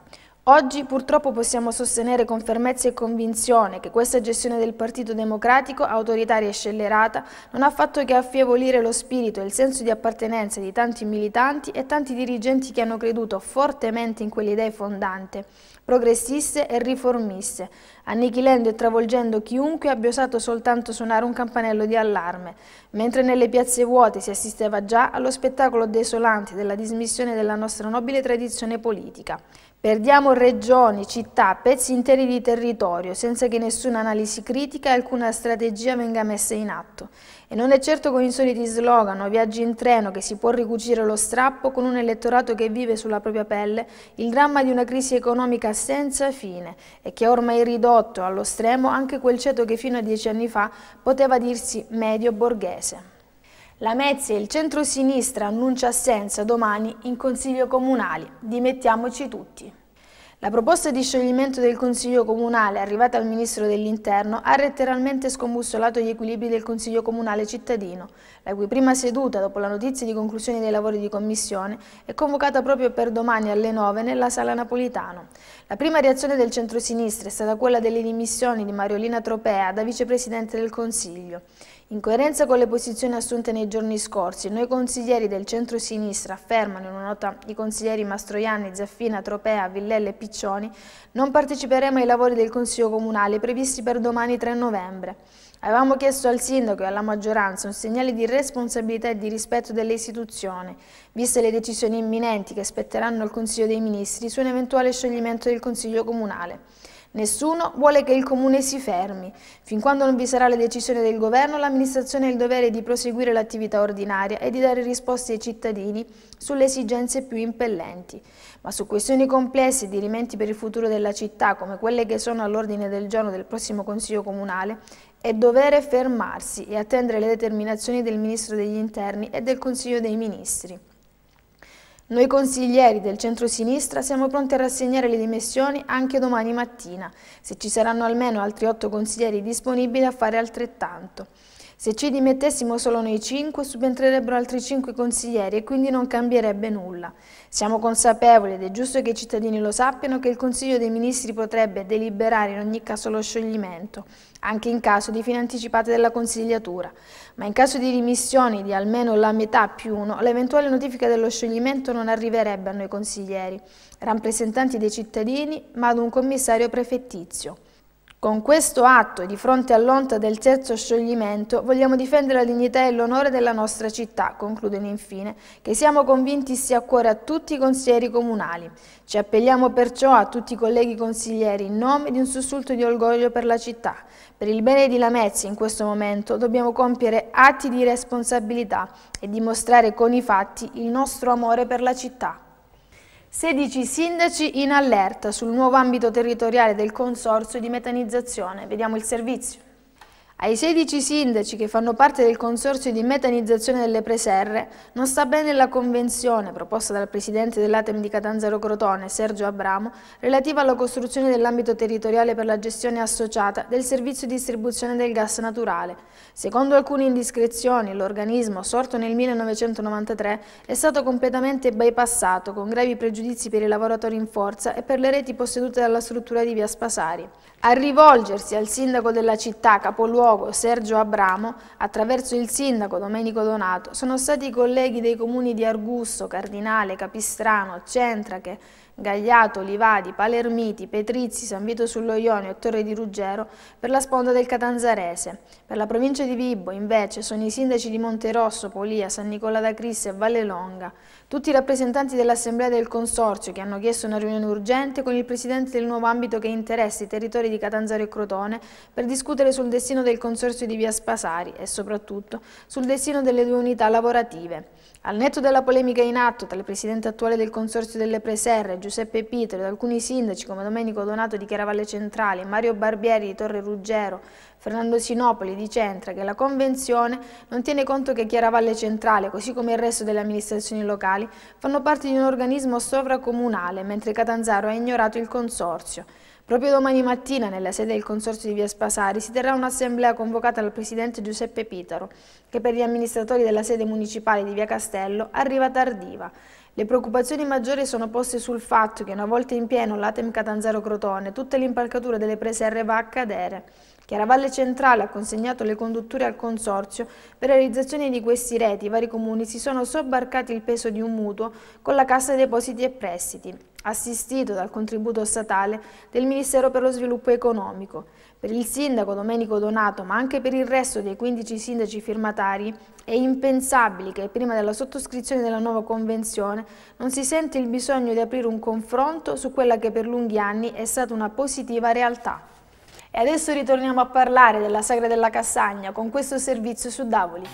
Oggi purtroppo possiamo sostenere con fermezza e convinzione che questa gestione del Partito Democratico, autoritaria e scellerata, non ha fatto che affievolire lo spirito e il senso di appartenenza di tanti militanti e tanti dirigenti che hanno creduto fortemente in quelle idee fondante, progressiste e riformiste, annichilendo e travolgendo chiunque abbia osato soltanto suonare un campanello di allarme, mentre nelle piazze vuote si assisteva già allo spettacolo desolante della dismissione della nostra nobile tradizione politica. Perdiamo regioni, città, pezzi interi di territorio, senza che nessuna analisi critica e alcuna strategia venga messa in atto. E non è certo con i soliti slogan o viaggi in treno che si può ricucire lo strappo con un elettorato che vive sulla propria pelle il dramma di una crisi economica senza fine e che ha ormai ridotto allo stremo anche quel ceto che fino a dieci anni fa poteva dirsi medio borghese. La Mezia e il centro-sinistra annuncia assenza domani in Consiglio Comunale. Dimettiamoci tutti. La proposta di scioglimento del Consiglio Comunale arrivata al Ministro dell'Interno ha letteralmente scombussolato gli equilibri del Consiglio Comunale cittadino, la cui prima seduta, dopo la notizia di conclusione dei lavori di commissione, è convocata proprio per domani alle 9 nella Sala Napolitano. La prima reazione del centro-sinistra è stata quella delle dimissioni di Mariolina Tropea da Vicepresidente del Consiglio. In coerenza con le posizioni assunte nei giorni scorsi, noi consiglieri del centro-sinistra affermano in una nota i consiglieri Mastroianni, Zaffina, Tropea, Villella e Piccioni, non parteciperemo ai lavori del Consiglio Comunale previsti per domani 3 novembre. Avevamo chiesto al sindaco e alla maggioranza un segnale di responsabilità e di rispetto delle istituzioni, viste le decisioni imminenti che spetteranno al Consiglio dei Ministri su un eventuale scioglimento del Consiglio Comunale. Nessuno vuole che il Comune si fermi. Fin quando non vi sarà la decisione del Governo, l'amministrazione ha il dovere di proseguire l'attività ordinaria e di dare risposte ai cittadini sulle esigenze più impellenti. Ma su questioni complesse e dirimenti per il futuro della città, come quelle che sono all'ordine del giorno del prossimo Consiglio Comunale, è dovere fermarsi e attendere le determinazioni del Ministro degli Interni e del Consiglio dei Ministri. Noi consiglieri del centro-sinistra siamo pronti a rassegnare le dimissioni anche domani mattina, se ci saranno almeno altri otto consiglieri disponibili a fare altrettanto. Se ci dimettessimo solo noi cinque, subentrerebbero altri cinque consiglieri e quindi non cambierebbe nulla. Siamo consapevoli, ed è giusto che i cittadini lo sappiano, che il Consiglio dei Ministri potrebbe deliberare in ogni caso lo scioglimento, anche in caso di fine anticipata della consigliatura, ma in caso di dimissioni di almeno la metà più uno, l'eventuale notifica dello scioglimento non arriverebbe a noi consiglieri, rappresentanti dei cittadini, ma ad un commissario prefettizio. Con questo atto e di fronte all'onta del terzo scioglimento vogliamo difendere la dignità e l'onore della nostra città, concludono infine, che siamo convinti sia a cuore a tutti i consiglieri comunali. Ci appelliamo perciò a tutti i colleghi consiglieri in nome di un sussulto di orgoglio per la città. Per il bene di Lamezia in questo momento dobbiamo compiere atti di responsabilità e dimostrare con i fatti il nostro amore per la città. 16 sindaci in allerta sul nuovo ambito territoriale del Consorzio di Metanizzazione. Vediamo il servizio. Ai 16 sindaci che fanno parte del consorzio di metanizzazione delle preserre non sta bene la convenzione proposta dal presidente dell'Atem di Catanzaro Crotone, Sergio Abramo, relativa alla costruzione dell'ambito territoriale per la gestione associata del servizio di distribuzione del gas naturale. Secondo alcune indiscrezioni, l'organismo, sorto nel 1993, è stato completamente bypassato con gravi pregiudizi per i lavoratori in forza e per le reti possedute dalla struttura di Via Spasari a rivolgersi al sindaco della città, capoluogo Sergio Abramo, attraverso il sindaco Domenico Donato, sono stati i colleghi dei comuni di Argusso, Cardinale, Capistrano, Centrache, Gagliato, Livadi, Palermiti, Petrizzi, San Vito sullo Ionio e Torre di Ruggero per la sponda del Catanzarese. Per la provincia di Vibo, invece, sono i sindaci di Monterosso, Polia, San Nicola da Crisse e Valle Longa, tutti i rappresentanti dell'Assemblea del Consorzio che hanno chiesto una riunione urgente con il Presidente del nuovo ambito che interessa i territori di Catanzaro e Crotone per discutere sul destino del Consorzio di Via Spasari e soprattutto sul destino delle due unità lavorative. Al netto della polemica in atto tra il presidente attuale del Consorzio delle Preserre, Giuseppe Pitero, ed alcuni sindaci come Domenico Donato di Chiaravalle Centrale, Mario Barbieri di Torre Ruggero, Fernando Sinopoli di Centra, che la Convenzione non tiene conto che Chiaravalle Centrale, così come il resto delle amministrazioni locali, fanno parte di un organismo sovracomunale, mentre Catanzaro ha ignorato il Consorzio. Proprio domani mattina, nella sede del Consorzio di Via Spasari, si terrà un'assemblea convocata dal Presidente Giuseppe Pitaro, che per gli amministratori della sede municipale di Via Castello arriva tardiva. Le preoccupazioni maggiori sono poste sul fatto che una volta in pieno l'Atem Catanzaro Crotone tutta l'impalcatura delle preserre va a cadere. Chiaravalle Centrale ha consegnato le condutture al Consorzio. Per realizzazione di questi reti i vari comuni si sono sobbarcati il peso di un mutuo con la Cassa Depositi e Prestiti assistito dal contributo statale del Ministero per lo Sviluppo Economico. Per il sindaco Domenico Donato, ma anche per il resto dei 15 sindaci firmatari, è impensabile che prima della sottoscrizione della nuova convenzione non si sente il bisogno di aprire un confronto su quella che per lunghi anni è stata una positiva realtà. E adesso ritorniamo a parlare della Sagra della Cassagna con questo servizio su Davoli.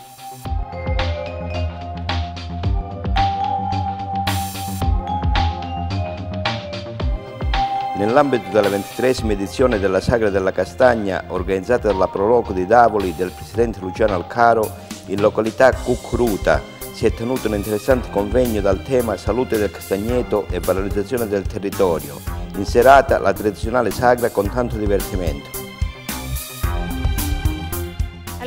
Nell'ambito della ventitresima edizione della Sagra della Castagna, organizzata dalla Proloco dei Davoli del presidente Luciano Alcaro, in località Cucruta si è tenuto un interessante convegno dal tema Salute del Castagneto e valorizzazione del territorio. In serata la tradizionale sagra con tanto divertimento.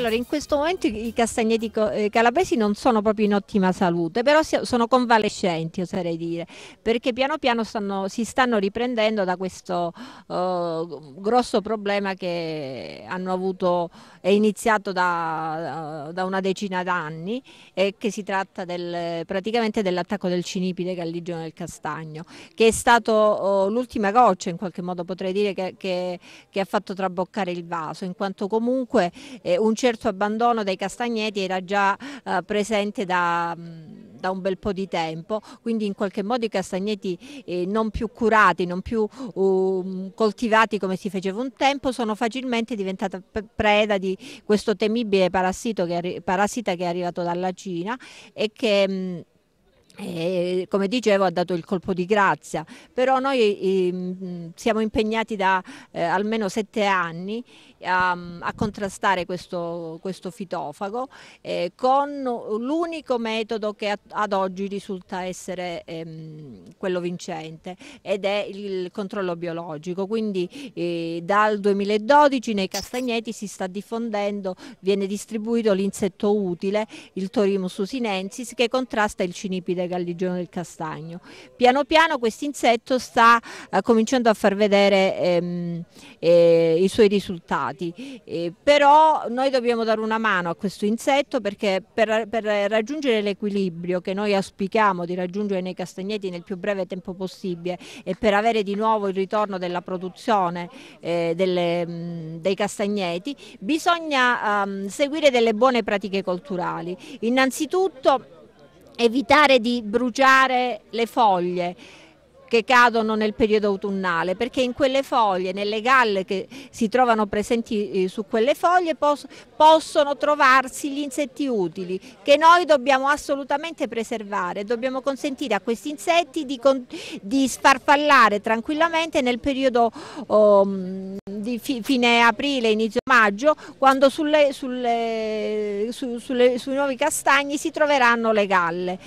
Allora, in questo momento i castagneti eh, calabresi non sono proprio in ottima salute, però sono convalescenti, oserei dire, perché piano piano stanno, si stanno riprendendo da questo uh, grosso problema che hanno avuto, è iniziato da, oh, da una decina d'anni, e che si tratta del, praticamente dell'attacco del cinipide galligione del castagno, che è stato uh, l'ultima goccia, in qualche modo potrei dire, che, che, che, ha fatto traboccare il vaso, in quanto comunque eh, un certo certo abbandono dei castagneti era già eh, presente da, mm, da, un bel po' di tempo, quindi in qualche modo i castagneti eh, non più curati, non più uh, coltivati come si faceva un tempo, sono facilmente diventati preda di questo temibile che, parassita che è arrivato dalla Cina e che... Mh, mm, eh, e, come dicevo ha dato il colpo di grazia, però noi eh, siamo impegnati da eh, almeno sette anni a, a contrastare questo, questo fitofago eh, con l'unico metodo che ad oggi risulta essere ehm, quello vincente ed è il controllo biologico. Quindi eh, dal 2012 nei castagneti si sta diffondendo, viene distribuito l'insetto utile, il Torimus usinensis, che contrasta il cinipide galligione del castagno. Piano piano questo insetto sta eh, cominciando a far vedere ehm, eh, i suoi risultati stati, eh, però noi dobbiamo dare una mano a questo insetto perché per, per raggiungere l'equilibrio che noi auspichiamo di raggiungere nei castagneti nel più breve tempo possibile e per avere di nuovo il ritorno della produzione eh, delle, mh, mm, dei castagneti, bisogna um, seguire delle buone pratiche culturali. Innanzitutto evitare di bruciare le foglie che cadono nel periodo autunnale perché in quelle foglie, nelle galle che si trovano presenti eh, su quelle foglie pos possono trovarsi gli insetti utili che noi dobbiamo assolutamente preservare, dobbiamo consentire a questi insetti di, di sfarfallare tranquillamente nel periodo um, di fi fine aprile, inizio maggio quando sulle, sulle, su, sulle, sui nuovi castagni si troveranno le galle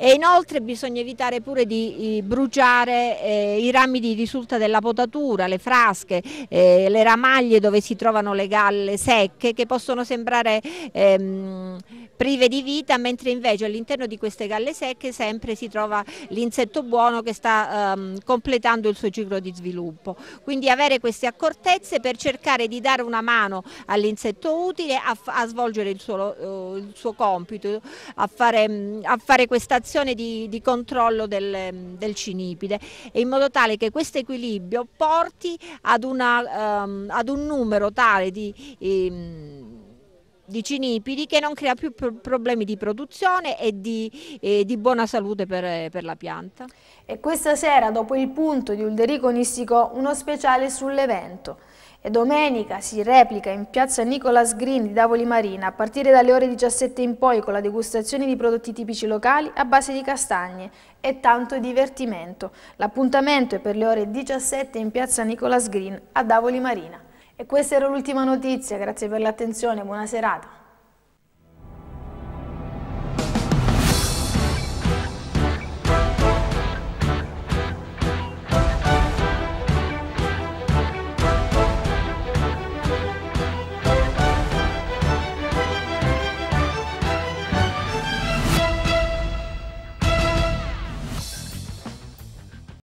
e inoltre bisogna evitare pure di bruciare eh, i rami di risulta della potatura, le frasche, eh, le ramaglie dove si trovano le galle secche che possono sembrare ehm, prive di vita mentre invece all'interno di queste galle secche sempre si trova l'insetto buono che sta ehm, completando il suo ciclo di sviluppo. Quindi avere queste accortezze per cercare di dare una mano all'insetto utile a, a, svolgere il suo, eh, il suo compito, a fare, a fare questa azione situazione di, di controllo del, del, cinipide in modo tale che questo equilibrio porti ad, una, um, ad, un numero tale di... Um, di cinipidi che non crea più problemi di produzione e di, eh, di buona salute per, per, la pianta. E questa sera, dopo il punto di Ulderico Nistico uno speciale sull'evento. E domenica si replica in piazza Nicolas Green di Davoli Marina a partire dalle ore 17 in poi con la degustazione di prodotti tipici locali a base di castagne e tanto divertimento. L'appuntamento è per le ore 17 in piazza Nicolas Green a Davoli Marina. E questa era l'ultima notizia, grazie per l'attenzione, buona serata.